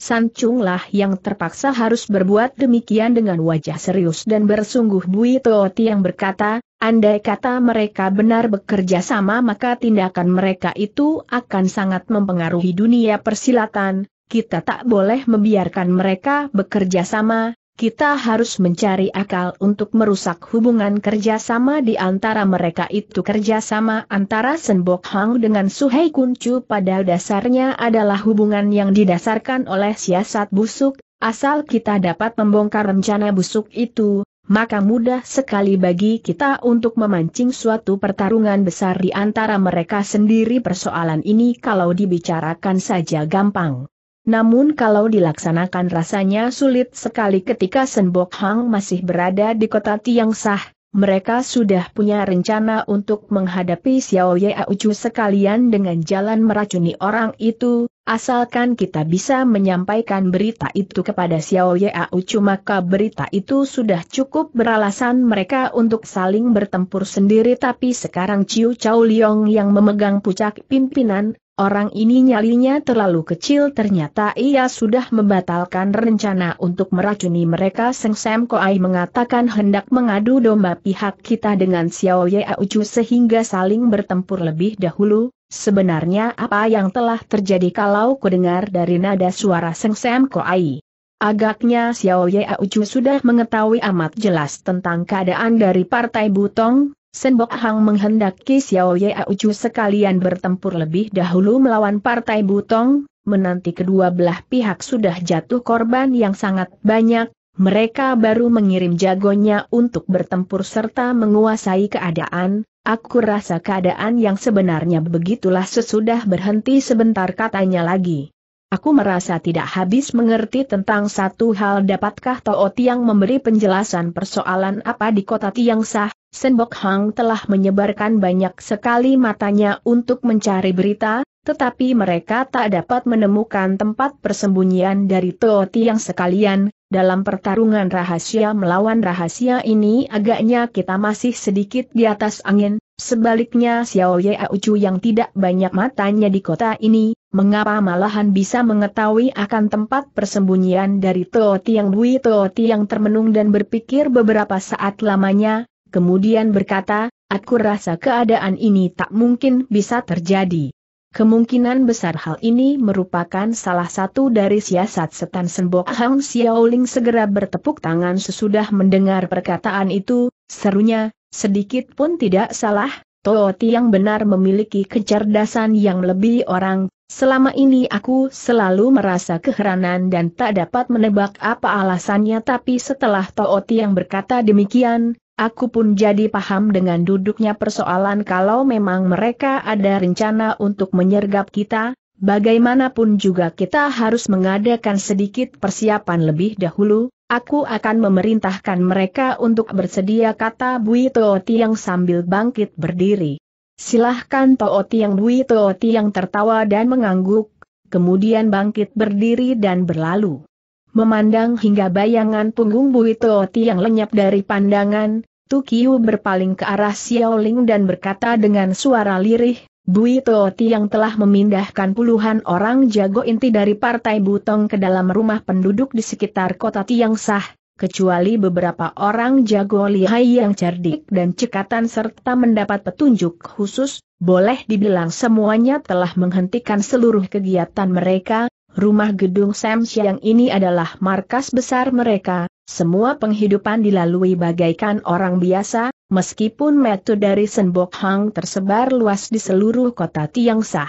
Sancunglah yang terpaksa harus berbuat demikian dengan wajah serius dan bersungguh Bui Tooti yang berkata, andai kata mereka benar bekerja sama maka tindakan mereka itu akan sangat mempengaruhi dunia persilatan, kita tak boleh membiarkan mereka bekerja sama, kita harus mencari akal untuk merusak hubungan kerjasama di antara mereka itu kerjasama antara Senbok Hang dengan Suhei Kuncu pada dasarnya adalah hubungan yang didasarkan oleh siasat busuk, asal kita dapat membongkar rencana busuk itu, maka mudah sekali bagi kita untuk memancing suatu pertarungan besar di antara mereka sendiri persoalan ini kalau dibicarakan saja gampang. Namun kalau dilaksanakan rasanya sulit sekali ketika Senbok Hang masih berada di kota Tiang Sah, mereka sudah punya rencana untuk menghadapi Xiao Ye Ucu sekalian dengan jalan meracuni orang itu, asalkan kita bisa menyampaikan berita itu kepada Xiao Ye Ucu maka berita itu sudah cukup beralasan mereka untuk saling bertempur sendiri tapi sekarang Ciu Chao Liong yang memegang puncak pimpinan, Orang ini nyalinya terlalu kecil ternyata ia sudah membatalkan rencana untuk meracuni mereka Seng Sam Koai mengatakan hendak mengadu domba pihak kita dengan Xiao Ye Ucu sehingga saling bertempur lebih dahulu. Sebenarnya apa yang telah terjadi kalau kudengar dari nada suara Seng Sam Koai? Agaknya Xiao Ye Ucu sudah mengetahui amat jelas tentang keadaan dari Partai Butong, Senbok Hang menghendaki Xiao Ye Aucu sekalian bertempur lebih dahulu melawan Partai Butong, menanti kedua belah pihak sudah jatuh korban yang sangat banyak, mereka baru mengirim jagonya untuk bertempur serta menguasai keadaan, aku rasa keadaan yang sebenarnya begitulah sesudah berhenti sebentar katanya lagi. Aku merasa tidak habis mengerti tentang satu hal dapatkah Tao Tiang memberi penjelasan persoalan apa di kota Tiang Sah, Senbok Hang telah menyebarkan banyak sekali matanya untuk mencari berita, tetapi mereka tak dapat menemukan tempat persembunyian dari Toti yang sekalian, dalam pertarungan rahasia melawan rahasia ini agaknya kita masih sedikit di atas angin, sebaliknya Xiao Ye Aucu yang tidak banyak matanya di kota ini, mengapa malahan bisa mengetahui akan tempat persembunyian dari Toti yang Bui Toti yang termenung dan berpikir beberapa saat lamanya, kemudian berkata, aku rasa keadaan ini tak mungkin bisa terjadi. Kemungkinan besar hal ini merupakan salah satu dari siasat setan Senbok Hang Xiaoling segera bertepuk tangan sesudah mendengar perkataan itu, serunya, sedikit pun tidak salah, Tooti yang benar memiliki kecerdasan yang lebih orang, selama ini aku selalu merasa keheranan dan tak dapat menebak apa alasannya tapi setelah Tooti yang berkata demikian, Aku pun jadi paham dengan duduknya persoalan kalau memang mereka ada rencana untuk menyergap kita, bagaimanapun juga kita harus mengadakan sedikit persiapan lebih dahulu, aku akan memerintahkan mereka untuk bersedia kata Bui Tooti yang sambil bangkit berdiri. Silahkan Tooti yang Bui Tooti yang tertawa dan mengangguk, kemudian bangkit berdiri dan berlalu. Memandang hingga bayangan punggung Bui Tooti yang lenyap dari pandangan, Tu Kiu berpaling ke arah Xiaoling dan berkata dengan suara lirih, Bui Ti yang telah memindahkan puluhan orang jago inti dari Partai Butong ke dalam rumah penduduk di sekitar kota Sah, kecuali beberapa orang jago lihai yang cerdik dan cekatan serta mendapat petunjuk khusus, boleh dibilang semuanya telah menghentikan seluruh kegiatan mereka, rumah gedung Sam Siang ini adalah markas besar mereka, semua penghidupan dilalui bagaikan orang biasa, meskipun metode dari Senbok Hang tersebar luas di seluruh kota Tiangsa.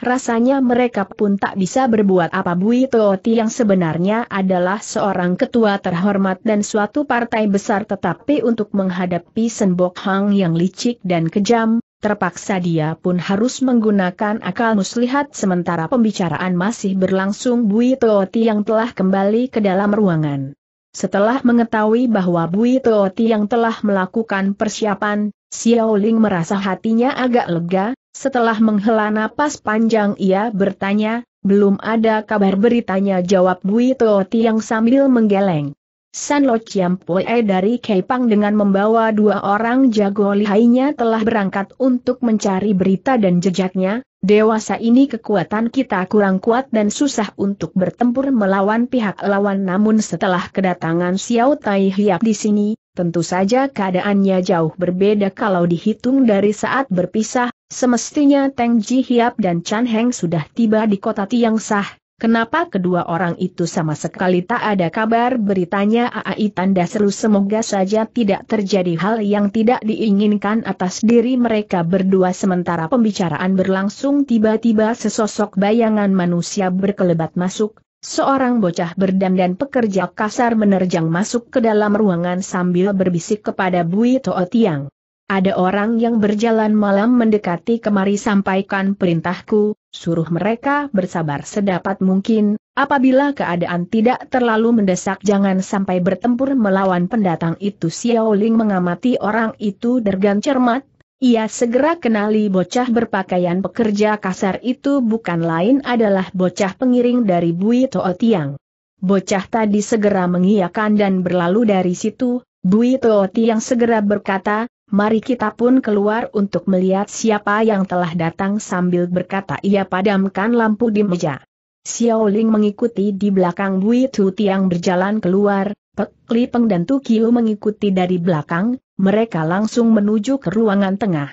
Rasanya mereka pun tak bisa berbuat apa Bui Tooti yang sebenarnya adalah seorang ketua terhormat dan suatu partai besar tetapi untuk menghadapi Senbok Hang yang licik dan kejam, terpaksa dia pun harus menggunakan akal muslihat sementara pembicaraan masih berlangsung Bui Tooti yang telah kembali ke dalam ruangan. Setelah mengetahui bahwa Bui Tooti yang telah melakukan persiapan, Xiao Ling merasa hatinya agak lega, setelah menghela napas panjang ia bertanya, belum ada kabar beritanya jawab Bui Tooti yang sambil menggeleng. San Lo Chiam Pue dari Kepang dengan membawa dua orang jago lihainya telah berangkat untuk mencari berita dan jejaknya, dewasa ini kekuatan kita kurang kuat dan susah untuk bertempur melawan pihak lawan namun setelah kedatangan Xiao Tai Hiap di sini, tentu saja keadaannya jauh berbeda kalau dihitung dari saat berpisah, semestinya Teng Ji Hiap dan Chan Heng sudah tiba di kota Tiang Sah, Kenapa kedua orang itu sama sekali tak ada kabar beritanya Aai tanda seru semoga saja tidak terjadi hal yang tidak diinginkan atas diri mereka berdua sementara pembicaraan berlangsung tiba-tiba sesosok bayangan manusia berkelebat masuk, seorang bocah berdandan pekerja kasar menerjang masuk ke dalam ruangan sambil berbisik kepada Bui tootiang. Tiang. Ada orang yang berjalan malam mendekati kemari sampaikan perintahku, suruh mereka bersabar sedapat mungkin, apabila keadaan tidak terlalu mendesak jangan sampai bertempur melawan pendatang itu Xiao Ling mengamati orang itu dengan cermat, ia segera kenali bocah berpakaian pekerja kasar itu bukan lain adalah bocah pengiring dari Bui To'o Tiang. Bocah tadi segera mengiyakan dan berlalu dari situ, Bui To'o Tiang segera berkata, mari kita pun keluar untuk melihat siapa yang telah datang sambil berkata ia padamkan lampu di meja. Xiao Ling mengikuti di belakang Bui Tu Tiang berjalan keluar, Pek Li Peng dan Tu Kiu mengikuti dari belakang, mereka langsung menuju ke ruangan tengah.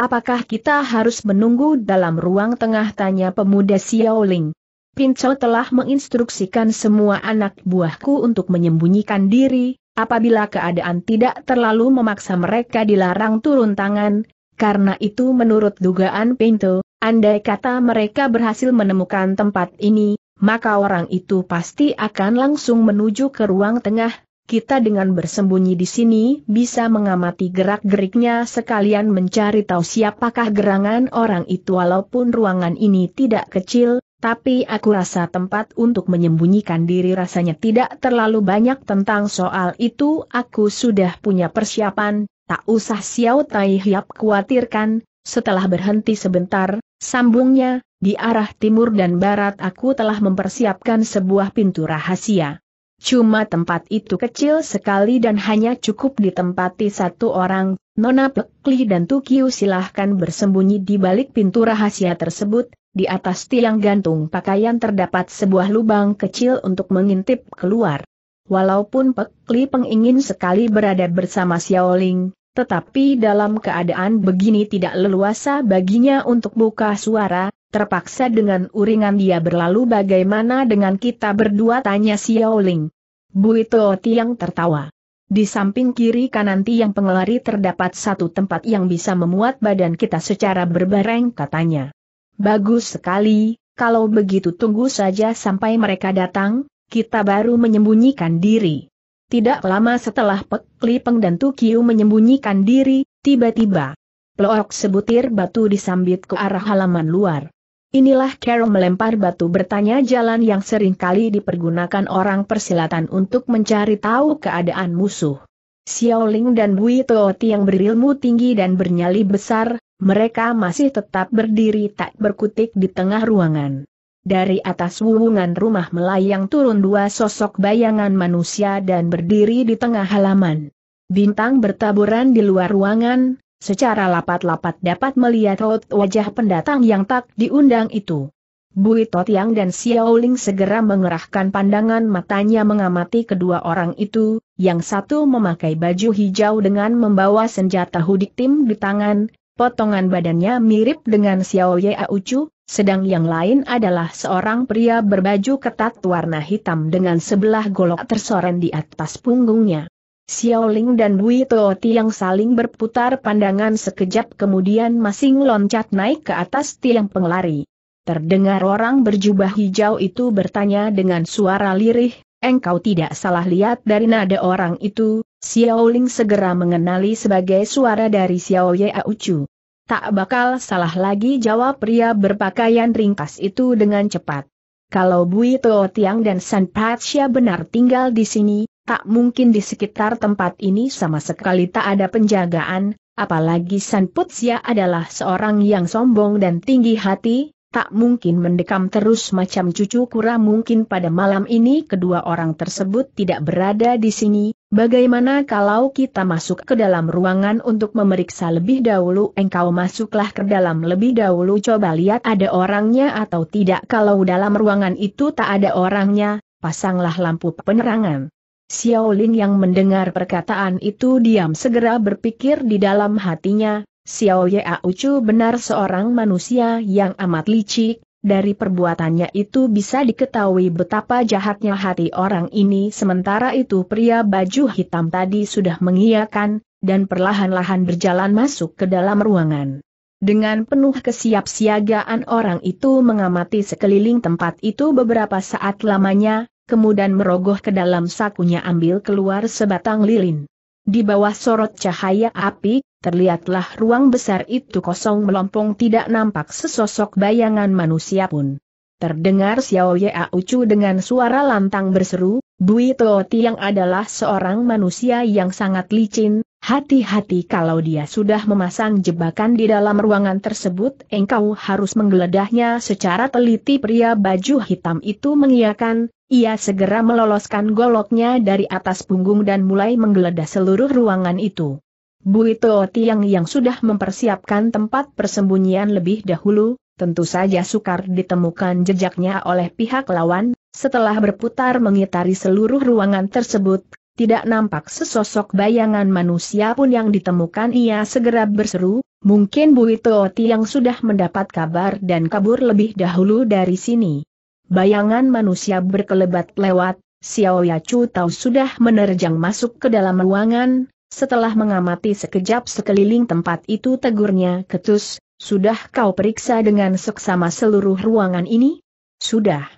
Apakah kita harus menunggu dalam ruang tengah tanya pemuda Xiao Ling. Pinco telah menginstruksikan semua anak buahku untuk menyembunyikan diri, Apabila keadaan tidak terlalu memaksa mereka dilarang turun tangan, karena itu menurut dugaan Pinto, andai kata mereka berhasil menemukan tempat ini, maka orang itu pasti akan langsung menuju ke ruang tengah, kita dengan bersembunyi di sini bisa mengamati gerak-geriknya sekalian mencari tahu siapakah gerangan orang itu walaupun ruangan ini tidak kecil, tapi aku rasa tempat untuk menyembunyikan diri rasanya tidak terlalu banyak tentang soal itu. Aku sudah punya persiapan, tak usah Xiao Tai Hiap khawatirkan. Setelah berhenti sebentar, sambungnya, di arah timur dan barat aku telah mempersiapkan sebuah pintu rahasia. Cuma tempat itu kecil sekali dan hanya cukup ditempati satu orang, Nona Pekli dan Tukiu silahkan bersembunyi di balik pintu rahasia tersebut, di atas tiang gantung pakaian terdapat sebuah lubang kecil untuk mengintip keluar. Walaupun Pekli pengingin sekali berada bersama Xiaoling, tetapi dalam keadaan begini tidak leluasa baginya untuk buka suara, terpaksa dengan uringan dia berlalu bagaimana dengan kita berdua tanya Ling. Bui itu Tiang tertawa. Di samping kiri kanan tiang pengelari terdapat satu tempat yang bisa memuat badan kita secara berbareng katanya. Bagus sekali, kalau begitu tunggu saja sampai mereka datang, kita baru menyembunyikan diri. Tidak lama setelah Pek Lipeng dan Tukiu menyembunyikan diri, tiba-tiba. Plok sebutir batu disambit ke arah halaman luar. Inilah Carol melempar batu bertanya jalan yang seringkali dipergunakan orang persilatan untuk mencari tahu keadaan musuh. Xiao Ling dan Bui Tooti yang berilmu tinggi dan bernyali besar, mereka masih tetap berdiri tak berkutik di tengah ruangan. Dari atas wuwungan rumah melayang turun dua sosok bayangan manusia dan berdiri di tengah halaman. Bintang bertaburan di luar ruangan, secara lapat-lapat dapat melihat raut wajah pendatang yang tak diundang itu. Bui Totiang dan Xiao Xiaoling segera mengerahkan pandangan matanya mengamati kedua orang itu, yang satu memakai baju hijau dengan membawa senjata hudik tim di tangan, potongan badannya mirip dengan Xiao Ye Aucu, sedang yang lain adalah seorang pria berbaju ketat warna hitam dengan sebelah golok tersoren di atas punggungnya. Xiaoling dan Bui Tooti Tiang saling berputar pandangan sekejap kemudian masing loncat naik ke atas tiang pengelari. Terdengar orang berjubah hijau itu bertanya dengan suara lirih, engkau tidak salah lihat dari nada orang itu, Xiaoling segera mengenali sebagai suara dari Xiao Ye Ucu. Tak bakal salah lagi jawab pria berpakaian ringkas itu dengan cepat. Kalau Bui Toh Tiang dan San Patsya benar tinggal di sini, Tak mungkin di sekitar tempat ini sama sekali tak ada penjagaan, apalagi San Putsia adalah seorang yang sombong dan tinggi hati, tak mungkin mendekam terus macam cucu kura mungkin pada malam ini kedua orang tersebut tidak berada di sini, bagaimana kalau kita masuk ke dalam ruangan untuk memeriksa lebih dahulu engkau masuklah ke dalam lebih dahulu coba lihat ada orangnya atau tidak kalau dalam ruangan itu tak ada orangnya, pasanglah lampu penerangan. Xiaolin yang mendengar perkataan itu diam segera berpikir di dalam hatinya, Xiao Ya Ucu benar seorang manusia yang amat licik, dari perbuatannya itu bisa diketahui betapa jahatnya hati orang ini sementara itu pria baju hitam tadi sudah mengiyakan, dan perlahan-lahan berjalan masuk ke dalam ruangan. Dengan penuh kesiapsiagaan orang itu mengamati sekeliling tempat itu beberapa saat lamanya, kemudian merogoh ke dalam sakunya ambil keluar sebatang lilin. Di bawah sorot cahaya api, terlihatlah ruang besar itu kosong melompong tidak nampak sesosok bayangan manusia pun. Terdengar Xiao Ya Ucu dengan suara lantang berseru, Bui Tuo yang adalah seorang manusia yang sangat licin, hati-hati kalau dia sudah memasang jebakan di dalam ruangan tersebut engkau harus menggeledahnya secara teliti pria baju hitam itu mengiakan, ia segera meloloskan goloknya dari atas punggung dan mulai menggeledah seluruh ruangan itu. Ito Tiang yang sudah mempersiapkan tempat persembunyian lebih dahulu, tentu saja sukar ditemukan jejaknya oleh pihak lawan, setelah berputar mengitari seluruh ruangan tersebut, tidak nampak sesosok bayangan manusia pun yang ditemukan ia segera berseru, Mungkin Ito Tiang sudah mendapat kabar dan kabur lebih dahulu dari sini. Bayangan manusia berkelebat lewat, Xiao Yachu tahu sudah menerjang masuk ke dalam ruangan, setelah mengamati sekejap sekeliling tempat itu tegurnya ketus, sudah kau periksa dengan seksama seluruh ruangan ini? Sudah.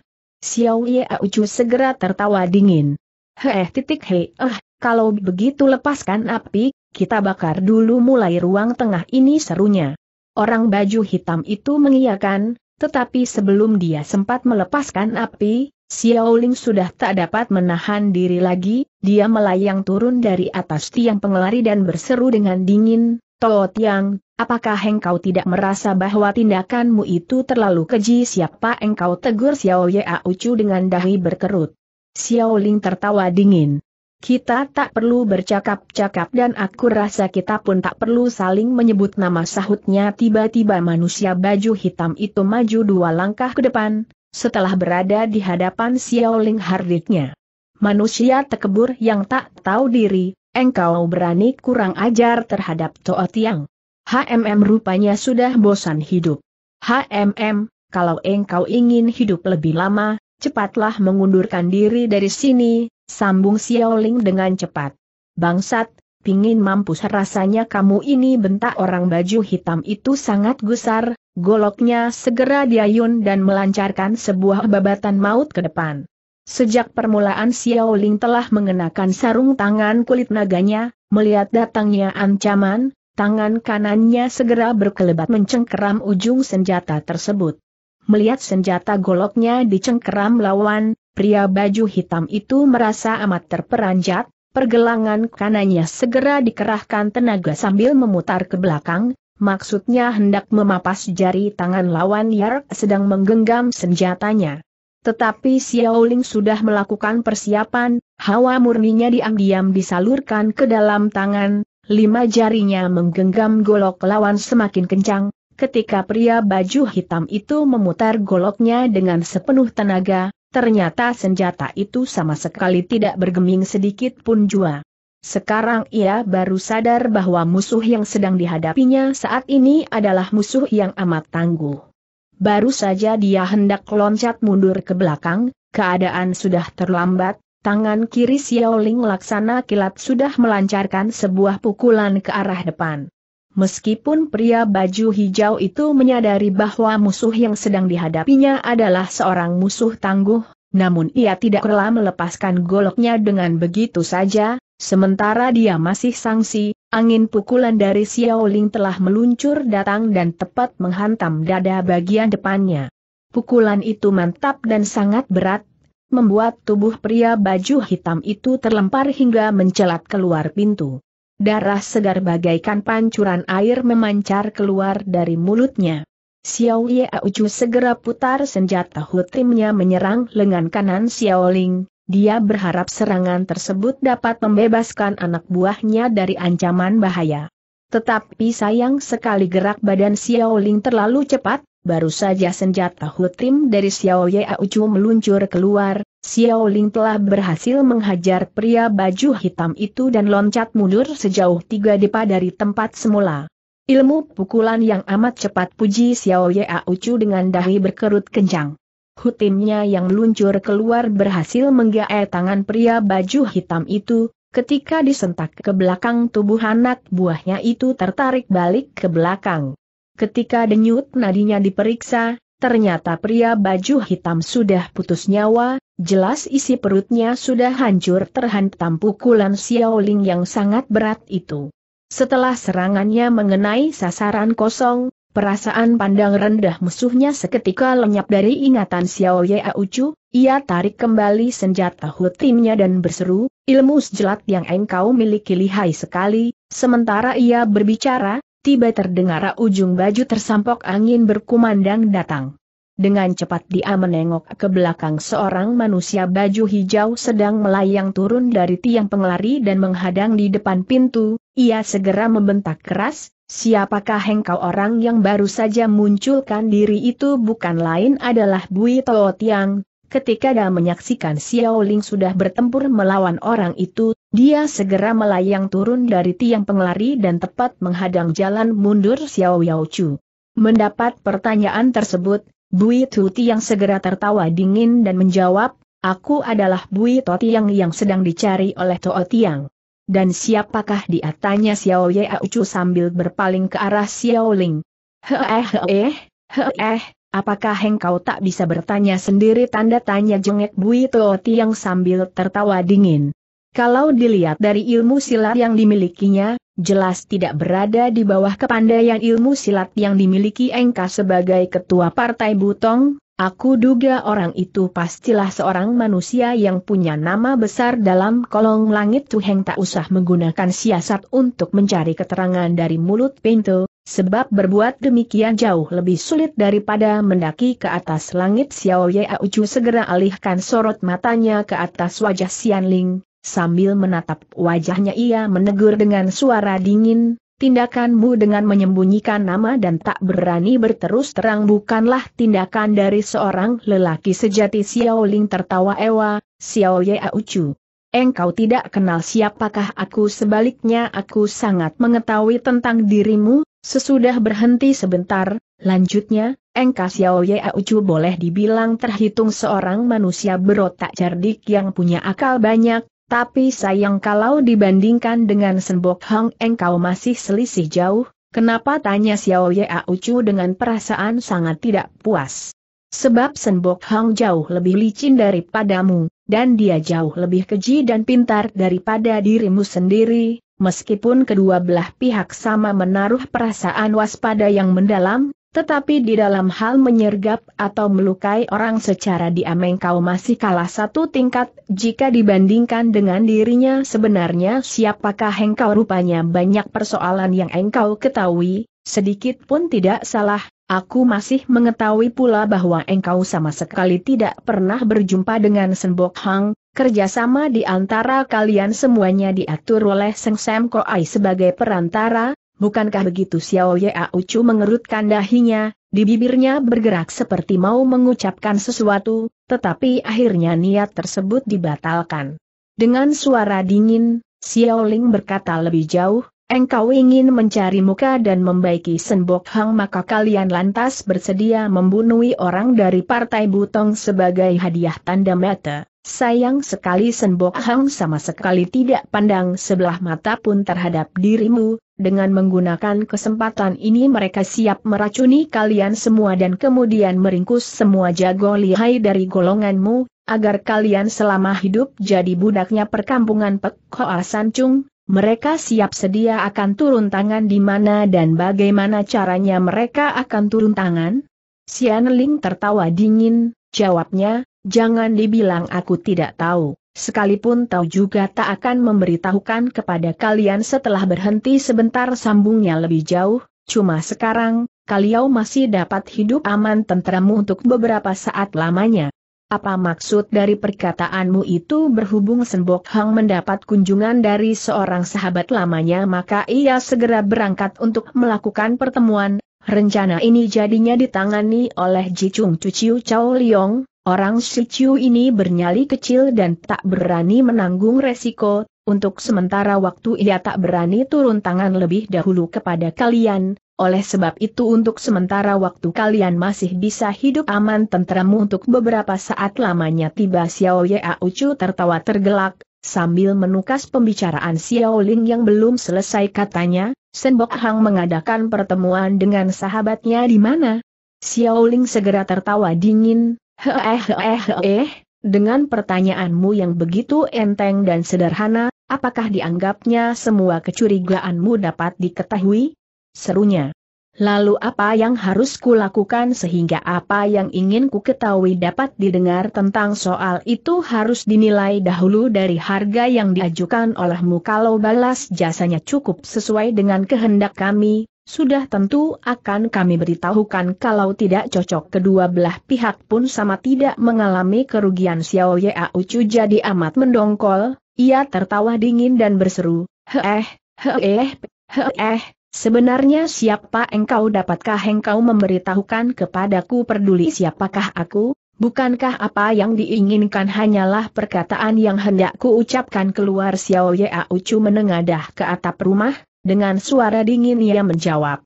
Xiao Yachu segera tertawa dingin. Heh titik he eh, kalau begitu lepaskan api, kita bakar dulu mulai ruang tengah ini serunya. Orang baju hitam itu mengiyakan, tetapi sebelum dia sempat melepaskan api, Xiao Ling sudah tak dapat menahan diri lagi, dia melayang turun dari atas tiang pengelari dan berseru dengan dingin, Tao Tiang, apakah engkau tidak merasa bahwa tindakanmu itu terlalu keji siapa engkau tegur Xiao Yao Ucu dengan dahi berkerut. Xiao Ling tertawa dingin. Kita tak perlu bercakap-cakap dan aku rasa kita pun tak perlu saling menyebut nama sahutnya tiba-tiba manusia baju hitam itu maju dua langkah ke depan, setelah berada di hadapan Xiaoling Hardiknya. Manusia tekebur yang tak tahu diri, engkau berani kurang ajar terhadap Toa Tiang. HMM rupanya sudah bosan hidup. HMM, kalau engkau ingin hidup lebih lama, cepatlah mengundurkan diri dari sini, Sambung Xiaoling dengan cepat. Bangsat, pingin mampus rasanya kamu ini bentak orang baju hitam itu sangat gusar, goloknya segera diayun dan melancarkan sebuah babatan maut ke depan. Sejak permulaan Xiaoling telah mengenakan sarung tangan kulit naganya, melihat datangnya ancaman, tangan kanannya segera berkelebat mencengkeram ujung senjata tersebut. Melihat senjata goloknya dicengkeram lawan, pria baju hitam itu merasa amat terperanjat, pergelangan kanannya segera dikerahkan tenaga sambil memutar ke belakang, maksudnya hendak memapas jari tangan lawan Yark sedang menggenggam senjatanya. Tetapi Xiao Ling sudah melakukan persiapan, hawa murninya diam-diam disalurkan ke dalam tangan, lima jarinya menggenggam golok lawan semakin kencang, Ketika pria baju hitam itu memutar goloknya dengan sepenuh tenaga, Ternyata senjata itu sama sekali tidak bergeming sedikit pun jua. Sekarang ia baru sadar bahwa musuh yang sedang dihadapinya saat ini adalah musuh yang amat tangguh. Baru saja dia hendak loncat mundur ke belakang, keadaan sudah terlambat, tangan kiri Xiaoling laksana kilat sudah melancarkan sebuah pukulan ke arah depan. Meskipun pria baju hijau itu menyadari bahwa musuh yang sedang dihadapinya adalah seorang musuh tangguh, namun ia tidak rela melepaskan goloknya dengan begitu saja, sementara dia masih sangsi, angin pukulan dari Xiao Ling telah meluncur datang dan tepat menghantam dada bagian depannya. Pukulan itu mantap dan sangat berat, membuat tubuh pria baju hitam itu terlempar hingga mencelat keluar pintu. Darah segar bagaikan pancuran air memancar keluar dari mulutnya. Xiao Ye Aucu segera putar senjata hutimnya menyerang lengan kanan Xiao Ling. Dia berharap serangan tersebut dapat membebaskan anak buahnya dari ancaman bahaya. Tetapi sayang sekali gerak badan Xiao Ling terlalu cepat, Baru saja senjata Hutim dari Xiao Ye Aucu meluncur keluar, Xiao Ling telah berhasil menghajar pria baju hitam itu dan loncat mundur sejauh tiga depa dari tempat semula. Ilmu pukulan yang amat cepat puji Xiao Ye Aucu dengan dahi berkerut kencang. Hutimnya yang meluncur keluar berhasil menggae tangan pria baju hitam itu, ketika disentak ke belakang tubuh anak buahnya itu tertarik balik ke belakang. Ketika denyut nadinya diperiksa, ternyata pria baju hitam sudah putus nyawa, jelas isi perutnya sudah hancur terhantam pukulan Xiaoling yang sangat berat itu. Setelah serangannya mengenai sasaran kosong, Perasaan pandang rendah musuhnya seketika lenyap dari ingatan Xiao Ucu. ia tarik kembali senjata hutimnya dan berseru, ilmu sejelat yang engkau miliki lihai sekali, sementara ia berbicara, tiba terdengar ujung baju tersampok angin berkumandang datang. Dengan cepat dia menengok ke belakang seorang manusia baju hijau sedang melayang turun dari tiang penglari dan menghadang di depan pintu, ia segera membentak keras, siapakah engkau orang yang baru saja munculkan diri itu bukan lain adalah Bui Tiang, Ketika dia menyaksikan Xiao Ling sudah bertempur melawan orang itu, dia segera melayang turun dari tiang penglari dan tepat menghadang jalan mundur Xiao Yao Chu. Mendapat pertanyaan tersebut, Bui Tuti yang segera tertawa dingin dan menjawab, Aku adalah Bui Tiang yang sedang dicari oleh Toa Tiang. Dan siapakah dia tanya Xiao Yao Chu sambil berpaling ke arah Xiao Ling. "Heeh, heeh, heeh." Apakah engkau tak bisa bertanya sendiri tanda tanya jengek Bui Tooti yang sambil tertawa dingin. Kalau dilihat dari ilmu silat yang dimilikinya, jelas tidak berada di bawah kepandaian ilmu silat yang dimiliki engka sebagai ketua partai Butong, Aku duga orang itu pastilah seorang manusia yang punya nama besar dalam kolong langit Tuheng tak usah menggunakan siasat untuk mencari keterangan dari mulut pintu, Sebab berbuat demikian jauh lebih sulit daripada mendaki ke atas langit Xiao Ye Ucu segera alihkan sorot matanya ke atas wajah Xian Ling, sambil menatap wajahnya ia menegur dengan suara dingin, tindakanmu dengan menyembunyikan nama dan tak berani berterus terang bukanlah tindakan dari seorang lelaki sejati Xiao Ling tertawa ewa, Xiao Ye Ucu. Engkau tidak kenal siapakah aku sebaliknya aku sangat mengetahui tentang dirimu, Sesudah berhenti sebentar, lanjutnya, Engka Xiao Ye Aucu boleh dibilang terhitung seorang manusia berotak cerdik yang punya akal banyak, tapi sayang kalau dibandingkan dengan Senbok Hang engkau masih selisih jauh, kenapa tanya Xiao Ye Aucu dengan perasaan sangat tidak puas. Sebab Senbok Hang jauh lebih licin daripadamu, dan dia jauh lebih keji dan pintar daripada dirimu sendiri, Meskipun kedua belah pihak sama menaruh perasaan waspada yang mendalam, tetapi di dalam hal menyergap atau melukai orang secara diam kau masih kalah satu tingkat jika dibandingkan dengan dirinya sebenarnya siapakah engkau rupanya banyak persoalan yang engkau ketahui, sedikit pun tidak salah, aku masih mengetahui pula bahwa engkau sama sekali tidak pernah berjumpa dengan Senbok Hang, Kerjasama di antara kalian semuanya diatur oleh Seng Sam Koai sebagai perantara, bukankah begitu Xiao Ye Ucu mengerutkan dahinya, di bibirnya bergerak seperti mau mengucapkan sesuatu, tetapi akhirnya niat tersebut dibatalkan. Dengan suara dingin, Xiao Ling berkata lebih jauh, engkau ingin mencari muka dan membaiki Senbok Hang maka kalian lantas bersedia membunuhi orang dari Partai Butong sebagai hadiah tanda mata. Sayang sekali Senbok Hang sama sekali tidak pandang sebelah mata pun terhadap dirimu, dengan menggunakan kesempatan ini mereka siap meracuni kalian semua dan kemudian meringkus semua jago lihai dari golonganmu, agar kalian selama hidup jadi budaknya perkampungan Pek Hoa Chung. Mereka siap sedia akan turun tangan di mana dan bagaimana caranya mereka akan turun tangan? Sian Ling tertawa dingin, jawabnya, jangan dibilang aku tidak tahu, sekalipun tahu juga tak akan memberitahukan kepada kalian setelah berhenti sebentar sambungnya lebih jauh, cuma sekarang, kalian masih dapat hidup aman tentramu untuk beberapa saat lamanya. Apa maksud dari perkataanmu itu berhubung Senbok Hang mendapat kunjungan dari seorang sahabat lamanya maka ia segera berangkat untuk melakukan pertemuan, rencana ini jadinya ditangani oleh Jichung Cuciu Chao Liong, orang Cuciu ini bernyali kecil dan tak berani menanggung resiko, untuk sementara waktu ia tak berani turun tangan lebih dahulu kepada kalian, oleh sebab itu untuk sementara waktu kalian masih bisa hidup aman tentram untuk beberapa saat lamanya tiba Xiao Ya Ucu tertawa tergelak, sambil menukas pembicaraan Xiao Ling yang belum selesai katanya, Senbok Hang mengadakan pertemuan dengan sahabatnya di mana? Xiao Ling segera tertawa dingin, eh eh eh, dengan pertanyaanmu yang begitu enteng dan sederhana, apakah dianggapnya semua kecurigaanmu dapat diketahui? serunya. Lalu apa yang harus kulakukan sehingga apa yang ingin ku ketahui dapat didengar tentang soal itu harus dinilai dahulu dari harga yang diajukan olehmu kalau balas jasanya cukup sesuai dengan kehendak kami, sudah tentu akan kami beritahukan kalau tidak cocok kedua belah pihak pun sama tidak mengalami kerugian Xiao Ye Aucu jadi amat mendongkol, ia tertawa dingin dan berseru, heeh, heeh, heeh, Sebenarnya siapa engkau dapatkah engkau memberitahukan kepadaku peduli siapakah aku, bukankah apa yang diinginkan hanyalah perkataan yang hendak ku ucapkan keluar Xiao Ya Ucu menengadah ke atap rumah, dengan suara dingin ia menjawab.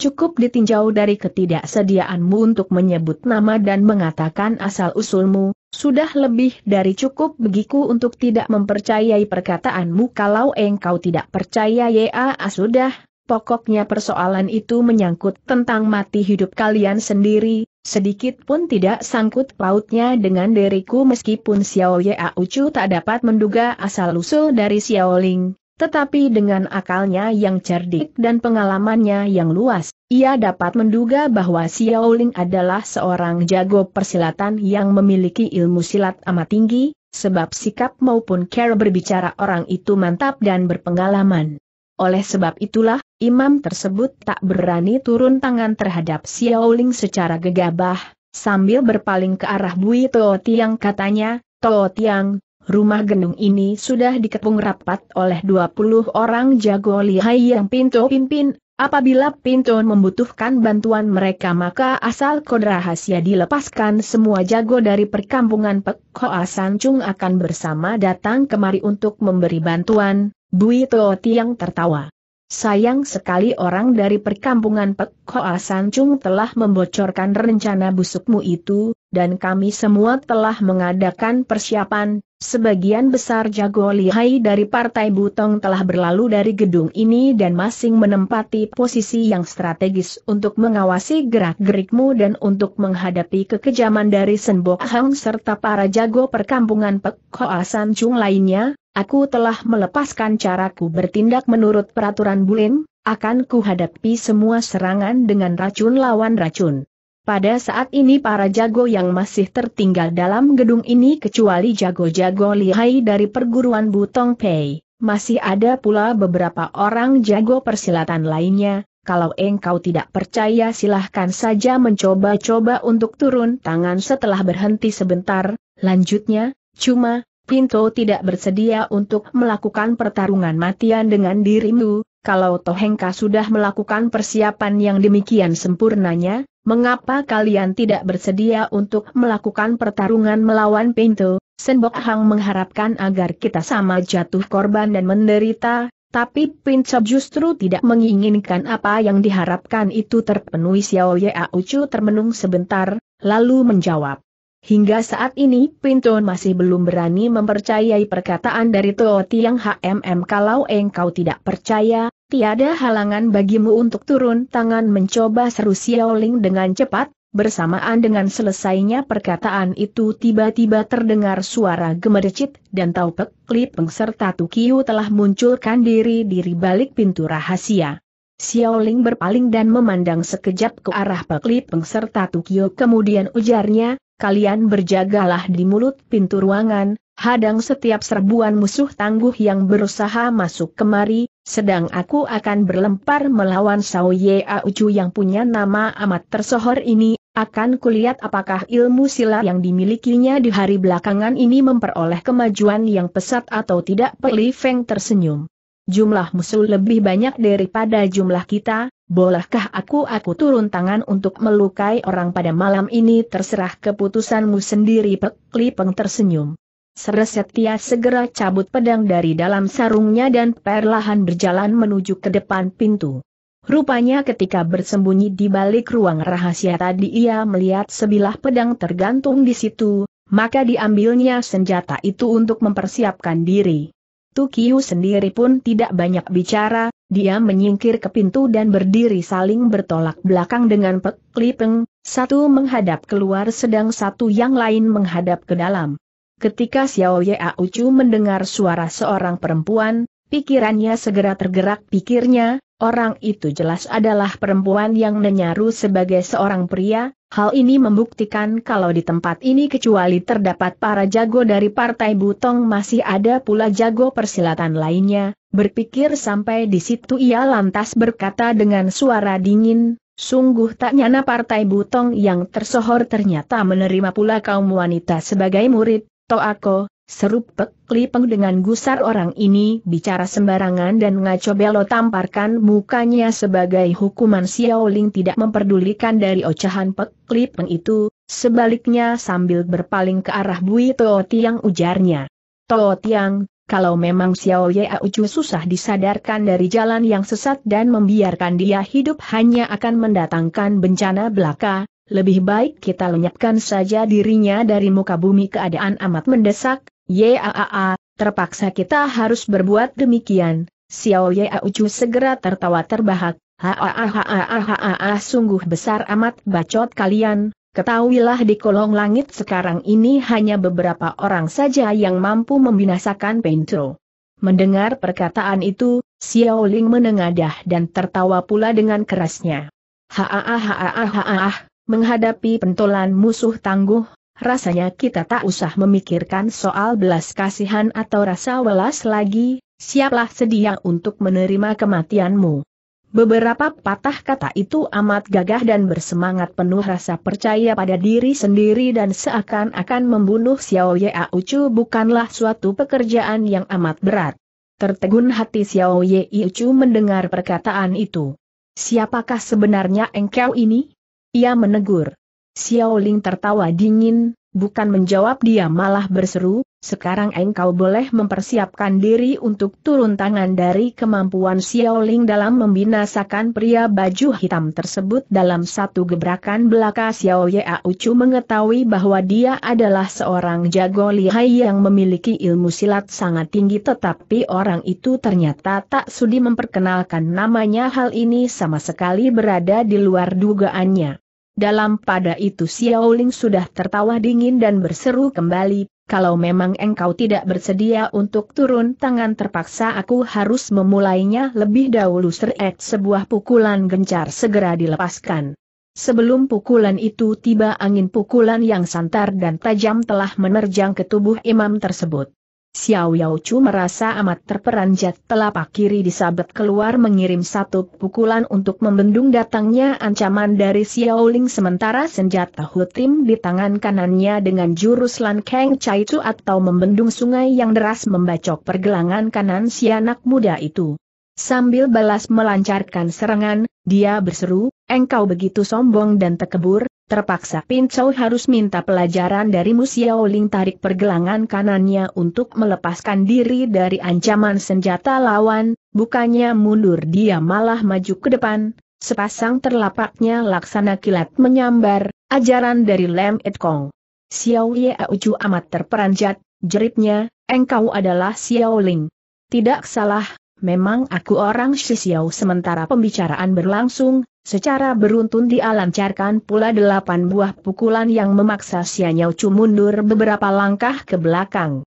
Cukup ditinjau dari ketidaksediaanmu untuk menyebut nama dan mengatakan asal-usulmu, sudah lebih dari cukup begiku untuk tidak mempercayai perkataanmu kalau engkau tidak percaya ya A ah, sudah, Pokoknya persoalan itu menyangkut tentang mati hidup kalian sendiri, sedikit pun tidak sangkut pautnya dengan diriku meskipun Xiao Ye Aucu tak dapat menduga asal-usul dari Xiao Ling. Tetapi dengan akalnya yang cerdik dan pengalamannya yang luas, ia dapat menduga bahwa Xiao Ling adalah seorang jago persilatan yang memiliki ilmu silat amat tinggi, sebab sikap maupun cara berbicara orang itu mantap dan berpengalaman. Oleh sebab itulah, imam tersebut tak berani turun tangan terhadap Xiaoling secara gegabah, sambil berpaling ke arah Bui Tio Tiang katanya, Tio Tiang, rumah genung ini sudah dikepung rapat oleh 20 orang jago lihai yang pintu pimpin, apabila pintu membutuhkan bantuan mereka maka asal kod rahasia dilepaskan semua jago dari perkampungan Pek Hoa Chung akan bersama datang kemari untuk memberi bantuan, Bui Toa Tiang tertawa. Sayang sekali orang dari perkampungan Pek Hoa Chung telah membocorkan rencana busukmu itu, dan kami semua telah mengadakan persiapan, sebagian besar jago lihai dari Partai Butong telah berlalu dari gedung ini dan masing menempati posisi yang strategis untuk mengawasi gerak-gerikmu dan untuk menghadapi kekejaman dari Senbok Hang serta para jago perkampungan Pek Hoa Chung lainnya, Aku telah melepaskan caraku bertindak menurut peraturan Bulin, akan kuhadapi semua serangan dengan racun lawan racun. Pada saat ini para jago yang masih tertinggal dalam gedung ini kecuali jago-jago lihai dari perguruan Butong Pei, masih ada pula beberapa orang jago persilatan lainnya, kalau engkau tidak percaya silahkan saja mencoba-coba untuk turun tangan setelah berhenti sebentar, lanjutnya, cuma, Pinto tidak bersedia untuk melakukan pertarungan matian dengan dirimu, kalau Tohengka sudah melakukan persiapan yang demikian sempurnanya, mengapa kalian tidak bersedia untuk melakukan pertarungan melawan Pinto? Senbok Hang mengharapkan agar kita sama jatuh korban dan menderita, tapi Pinto justru tidak menginginkan apa yang diharapkan itu terpenuhi Xiao Yao ucu termenung sebentar, lalu menjawab. Hingga saat ini, Pinton masih belum berani mempercayai perkataan dari Tuo Tiang HMM kalau engkau tidak percaya, tiada halangan bagimu untuk turun tangan mencoba seru Xiaoling dengan cepat, bersamaan dengan selesainya perkataan itu tiba-tiba terdengar suara gemericit dan Tau Pek Lipeng serta Tukiu telah munculkan diri diri balik pintu rahasia. Xiaoling berpaling dan memandang sekejap ke arah pekli pengserta serta Tukiu kemudian ujarnya, kalian berjagalah di mulut pintu ruangan, hadang setiap serbuan musuh tangguh yang berusaha masuk kemari, sedang aku akan berlempar melawan Sao Ye Aucu yang punya nama amat tersohor ini, akan kulihat apakah ilmu sila yang dimilikinya di hari belakangan ini memperoleh kemajuan yang pesat atau tidak Peli Feng tersenyum jumlah musuh lebih banyak daripada jumlah kita, bolehkah aku-aku turun tangan untuk melukai orang pada malam ini terserah keputusanmu sendiri Pek Lipeng tersenyum. Seresetia segera cabut pedang dari dalam sarungnya dan perlahan berjalan menuju ke depan pintu. Rupanya ketika bersembunyi di balik ruang rahasia tadi ia melihat sebilah pedang tergantung di situ, maka diambilnya senjata itu untuk mempersiapkan diri. Tukiu sendiri pun tidak banyak bicara, dia menyingkir ke pintu dan berdiri saling bertolak belakang dengan Pek Lipeng, satu menghadap keluar sedang satu yang lain menghadap ke dalam. Ketika Xiao Ye Aucu mendengar suara seorang perempuan, Pikirannya segera tergerak pikirnya, orang itu jelas adalah perempuan yang menyaru sebagai seorang pria, hal ini membuktikan kalau di tempat ini kecuali terdapat para jago dari partai Butong masih ada pula jago persilatan lainnya, berpikir sampai di situ ia lantas berkata dengan suara dingin, Sungguh tak nyana partai Butong yang tersohor ternyata menerima pula kaum wanita sebagai murid, aku. Seru pekli peng dengan gusar orang ini bicara sembarangan dan ngaco belo tamparkan mukanya sebagai hukuman Xiao Ling tidak memperdulikan dari ocehan pekli peng itu, sebaliknya sambil berpaling ke arah Bui Teo Tiang ujarnya. Teo Tiang, kalau memang Xiao Ye Ucu susah disadarkan dari jalan yang sesat dan membiarkan dia hidup hanya akan mendatangkan bencana belaka, lebih baik kita lenyapkan saja dirinya dari muka bumi keadaan amat mendesak, Yaa, terpaksa kita harus berbuat demikian. Xiao Yaa Ucu segera tertawa terbahak. Haaaha sungguh besar amat bacot kalian, ketahuilah di kolong langit sekarang ini hanya beberapa orang saja yang mampu membinasakan Pentro. Mendengar perkataan itu, Xiao Ling menengadah dan tertawa pula dengan kerasnya. Haaaha menghadapi pentolan musuh tangguh, rasanya kita tak usah memikirkan soal belas kasihan atau rasa welas lagi, siaplah sedia untuk menerima kematianmu. Beberapa patah kata itu amat gagah dan bersemangat penuh rasa percaya pada diri sendiri dan seakan-akan membunuh Xiao Yea Ucu bukanlah suatu pekerjaan yang amat berat. Tertegun hati Xiao Yea Ucu mendengar perkataan itu. Siapakah sebenarnya engkau ini? Ia menegur. Xiao Ling tertawa dingin, bukan menjawab dia malah berseru, sekarang engkau boleh mempersiapkan diri untuk turun tangan dari kemampuan Xiao Ling dalam membinasakan pria baju hitam tersebut dalam satu gebrakan belaka Xiao Ya ucu mengetahui bahwa dia adalah seorang jago lihai yang memiliki ilmu silat sangat tinggi tetapi orang itu ternyata tak sudi memperkenalkan namanya hal ini sama sekali berada di luar dugaannya. Dalam pada itu Xiao Ling sudah tertawa dingin dan berseru kembali, kalau memang engkau tidak bersedia untuk turun tangan terpaksa aku harus memulainya lebih dahulu Seret sebuah pukulan gencar segera dilepaskan. Sebelum pukulan itu tiba angin pukulan yang santar dan tajam telah menerjang ke tubuh imam tersebut. Xiao Yao Chu merasa amat terperanjat telapak kiri disabet keluar mengirim satu pukulan untuk membendung datangnya ancaman dari Xiao Ling sementara senjata Hutim di tangan kanannya dengan jurus Lan Kang Chai Chu atau membendung sungai yang deras membacok pergelangan kanan si anak muda itu. Sambil balas melancarkan serangan, dia berseru, engkau begitu sombong dan tekebur, Terpaksa Pin Chow harus minta pelajaran dari Musiao Ling tarik pergelangan kanannya untuk melepaskan diri dari ancaman senjata lawan, bukannya mundur dia malah maju ke depan, sepasang terlapaknya laksana kilat menyambar, ajaran dari Lem Et Kong. Xiao Ye Auju amat terperanjat, jeritnya, engkau adalah Xiao Ling. Tidak salah, memang aku orang Shisiao sementara pembicaraan berlangsung, secara beruntun dialancarkan pula delapan buah pukulan yang memaksa Sianyau Chu mundur beberapa langkah ke belakang.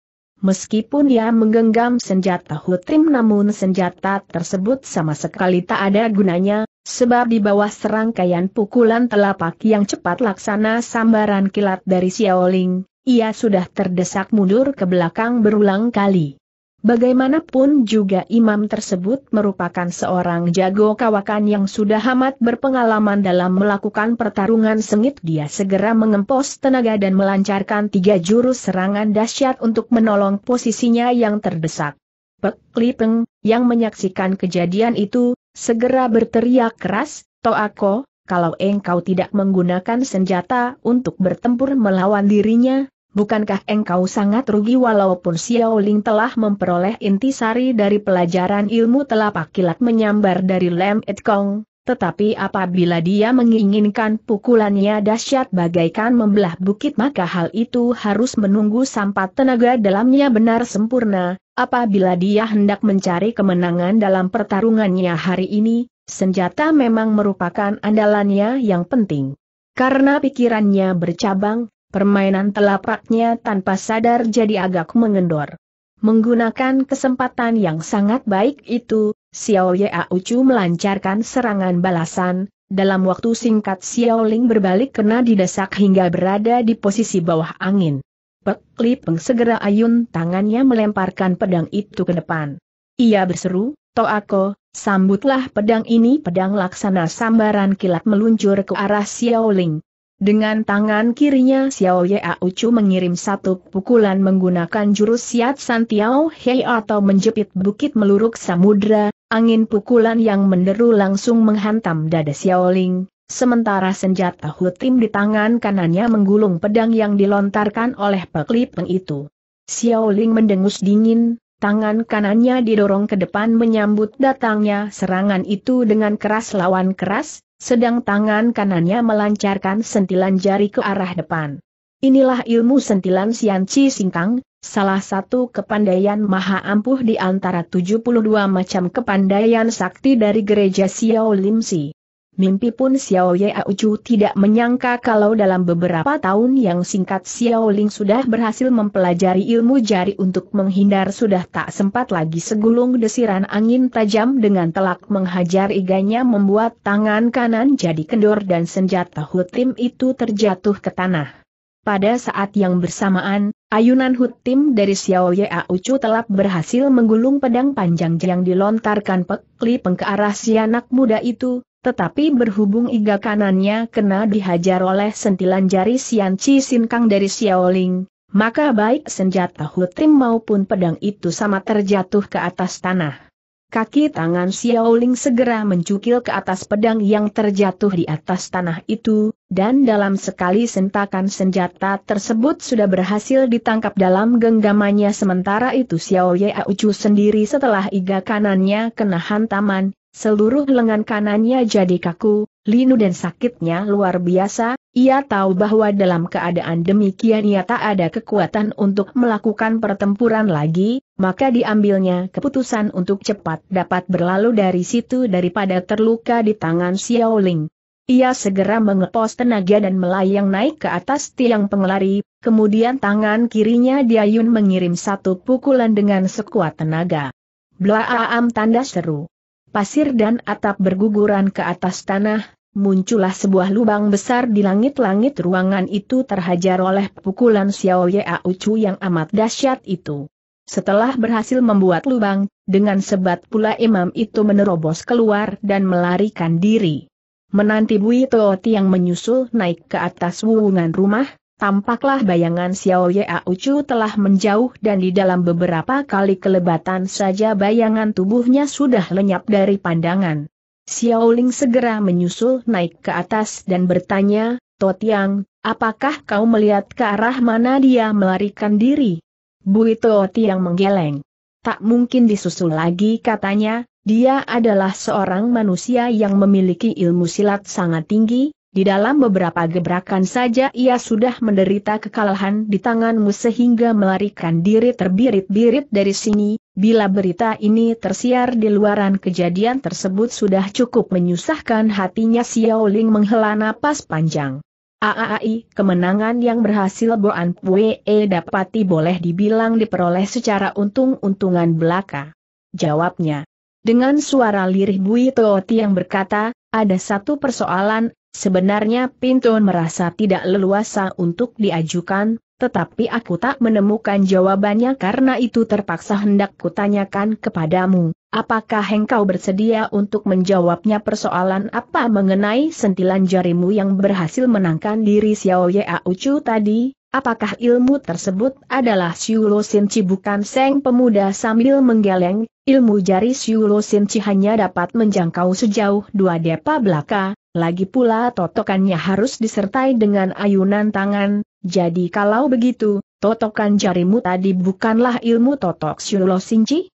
Meskipun ia menggenggam senjata Hutrim namun senjata tersebut sama sekali tak ada gunanya, sebab di bawah serangkaian pukulan telapak yang cepat laksana sambaran kilat dari Xiaoling, ia sudah terdesak mundur ke belakang berulang kali. Bagaimanapun juga imam tersebut merupakan seorang jago kawakan yang sudah amat berpengalaman dalam melakukan pertarungan sengit dia segera mengempos tenaga dan melancarkan tiga jurus serangan dahsyat untuk menolong posisinya yang terdesak. Pek Lipeng, yang menyaksikan kejadian itu, segera berteriak keras, Toako, kalau engkau tidak menggunakan senjata untuk bertempur melawan dirinya, bukankah engkau sangat rugi walaupun Ling telah memperoleh intisari dari pelajaran ilmu telapak kilat menyambar dari Lem Et Kong, tetapi apabila dia menginginkan pukulannya dahsyat bagaikan membelah bukit maka hal itu harus menunggu sampai tenaga dalamnya benar sempurna, apabila dia hendak mencari kemenangan dalam pertarungannya hari ini, senjata memang merupakan andalannya yang penting. Karena pikirannya bercabang, Permainan telapaknya tanpa sadar jadi agak mengendor. Menggunakan kesempatan yang sangat baik itu, Xiao Aucu melancarkan serangan balasan, dalam waktu singkat Xiao Ling berbalik kena didesak hingga berada di posisi bawah angin. Pek Li Peng segera ayun tangannya melemparkan pedang itu ke depan. Ia berseru, Toako, sambutlah pedang ini pedang laksana sambaran kilat meluncur ke arah Xiao Ling. Dengan tangan kirinya Xiao Ye Ucu mengirim satu pukulan menggunakan jurus Siat San Tiao Hei atau menjepit bukit meluruk samudra, angin pukulan yang menderu langsung menghantam dada Xiao Ling, sementara senjata hutim di tangan kanannya menggulung pedang yang dilontarkan oleh Pek Peng itu. Xiao Ling mendengus dingin, tangan kanannya didorong ke depan menyambut datangnya serangan itu dengan keras lawan keras, sedang tangan kanannya melancarkan sentilan jari ke arah depan. Inilah ilmu sentilan Sian Chi Singkang, salah satu kepandaian maha ampuh di antara 72 macam kepandaian sakti dari gereja Xiao Lim Si. Mimpi pun Xiao Ye Auju tidak menyangka kalau dalam beberapa tahun yang singkat Xiao Ling sudah berhasil mempelajari ilmu jari untuk menghindar sudah tak sempat lagi segulung desiran angin tajam dengan telak menghajar iganya membuat tangan kanan jadi kendor dan senjata hutim itu terjatuh ke tanah. Pada saat yang bersamaan, ayunan hutim dari Xiao Ye Auju telah berhasil menggulung pedang panjang yang dilontarkan pekli peng arah si anak muda itu, tetapi berhubung iga kanannya kena dihajar oleh sentilan jari Sian Chi Sinkang dari Xiaoling, maka baik senjata hutim maupun pedang itu sama terjatuh ke atas tanah. Kaki tangan Xiaoling segera mencukil ke atas pedang yang terjatuh di atas tanah itu, dan dalam sekali sentakan senjata tersebut sudah berhasil ditangkap dalam genggamannya sementara itu Xiao Ye Aucu sendiri setelah iga kanannya kena hantaman, Seluruh lengan kanannya jadi kaku, linu dan sakitnya luar biasa, ia tahu bahwa dalam keadaan demikian ia tak ada kekuatan untuk melakukan pertempuran lagi, maka diambilnya keputusan untuk cepat dapat berlalu dari situ daripada terluka di tangan Xiaoling. Ia segera mengepos tenaga dan melayang naik ke atas tiang pengelari, kemudian tangan kirinya Diayun mengirim satu pukulan dengan sekuat tenaga. Blaaam tanda seru pasir dan atap berguguran ke atas tanah, muncullah sebuah lubang besar di langit-langit ruangan itu terhajar oleh pukulan Xiao Yao Chu yang amat dahsyat itu. Setelah berhasil membuat lubang, dengan sebat pula imam itu menerobos keluar dan melarikan diri. Menanti Bui Toti yang menyusul naik ke atas wuungan rumah, Tampaklah bayangan Xiao Ya Ucu telah menjauh dan di dalam beberapa kali kelebatan saja bayangan tubuhnya sudah lenyap dari pandangan. Xiao Ling segera menyusul naik ke atas dan bertanya, Totiang, apakah kau melihat ke arah mana dia melarikan diri? Bui Totiang menggeleng. Tak mungkin disusul lagi katanya, dia adalah seorang manusia yang memiliki ilmu silat sangat tinggi, di dalam beberapa gebrakan saja ia sudah menderita kekalahan di tanganmu sehingga melarikan diri terbirit-birit dari sini, bila berita ini tersiar di luaran kejadian tersebut sudah cukup menyusahkan hatinya Xiao Ling menghela napas panjang. AAI, kemenangan yang berhasil Boan Pue eh, dapati boleh dibilang diperoleh secara untung-untungan belaka. Jawabnya. Dengan suara lirih Bui Tooti yang berkata, ada satu persoalan Sebenarnya Pintu merasa tidak leluasa untuk diajukan, tetapi aku tak menemukan jawabannya karena itu terpaksa hendak kutanyakan kepadamu, apakah engkau bersedia untuk menjawabnya persoalan apa mengenai sentilan jarimu yang berhasil menangkan diri Xiao Ya Ucu tadi? Apakah ilmu tersebut adalah Siulo Sinci bukan Seng pemuda sambil menggeleng, ilmu jari Siulo Sinci hanya dapat menjangkau sejauh dua depa belaka, lagi pula totokannya harus disertai dengan ayunan tangan, jadi kalau begitu, totokan jarimu tadi bukanlah ilmu totok Shulo Sinci?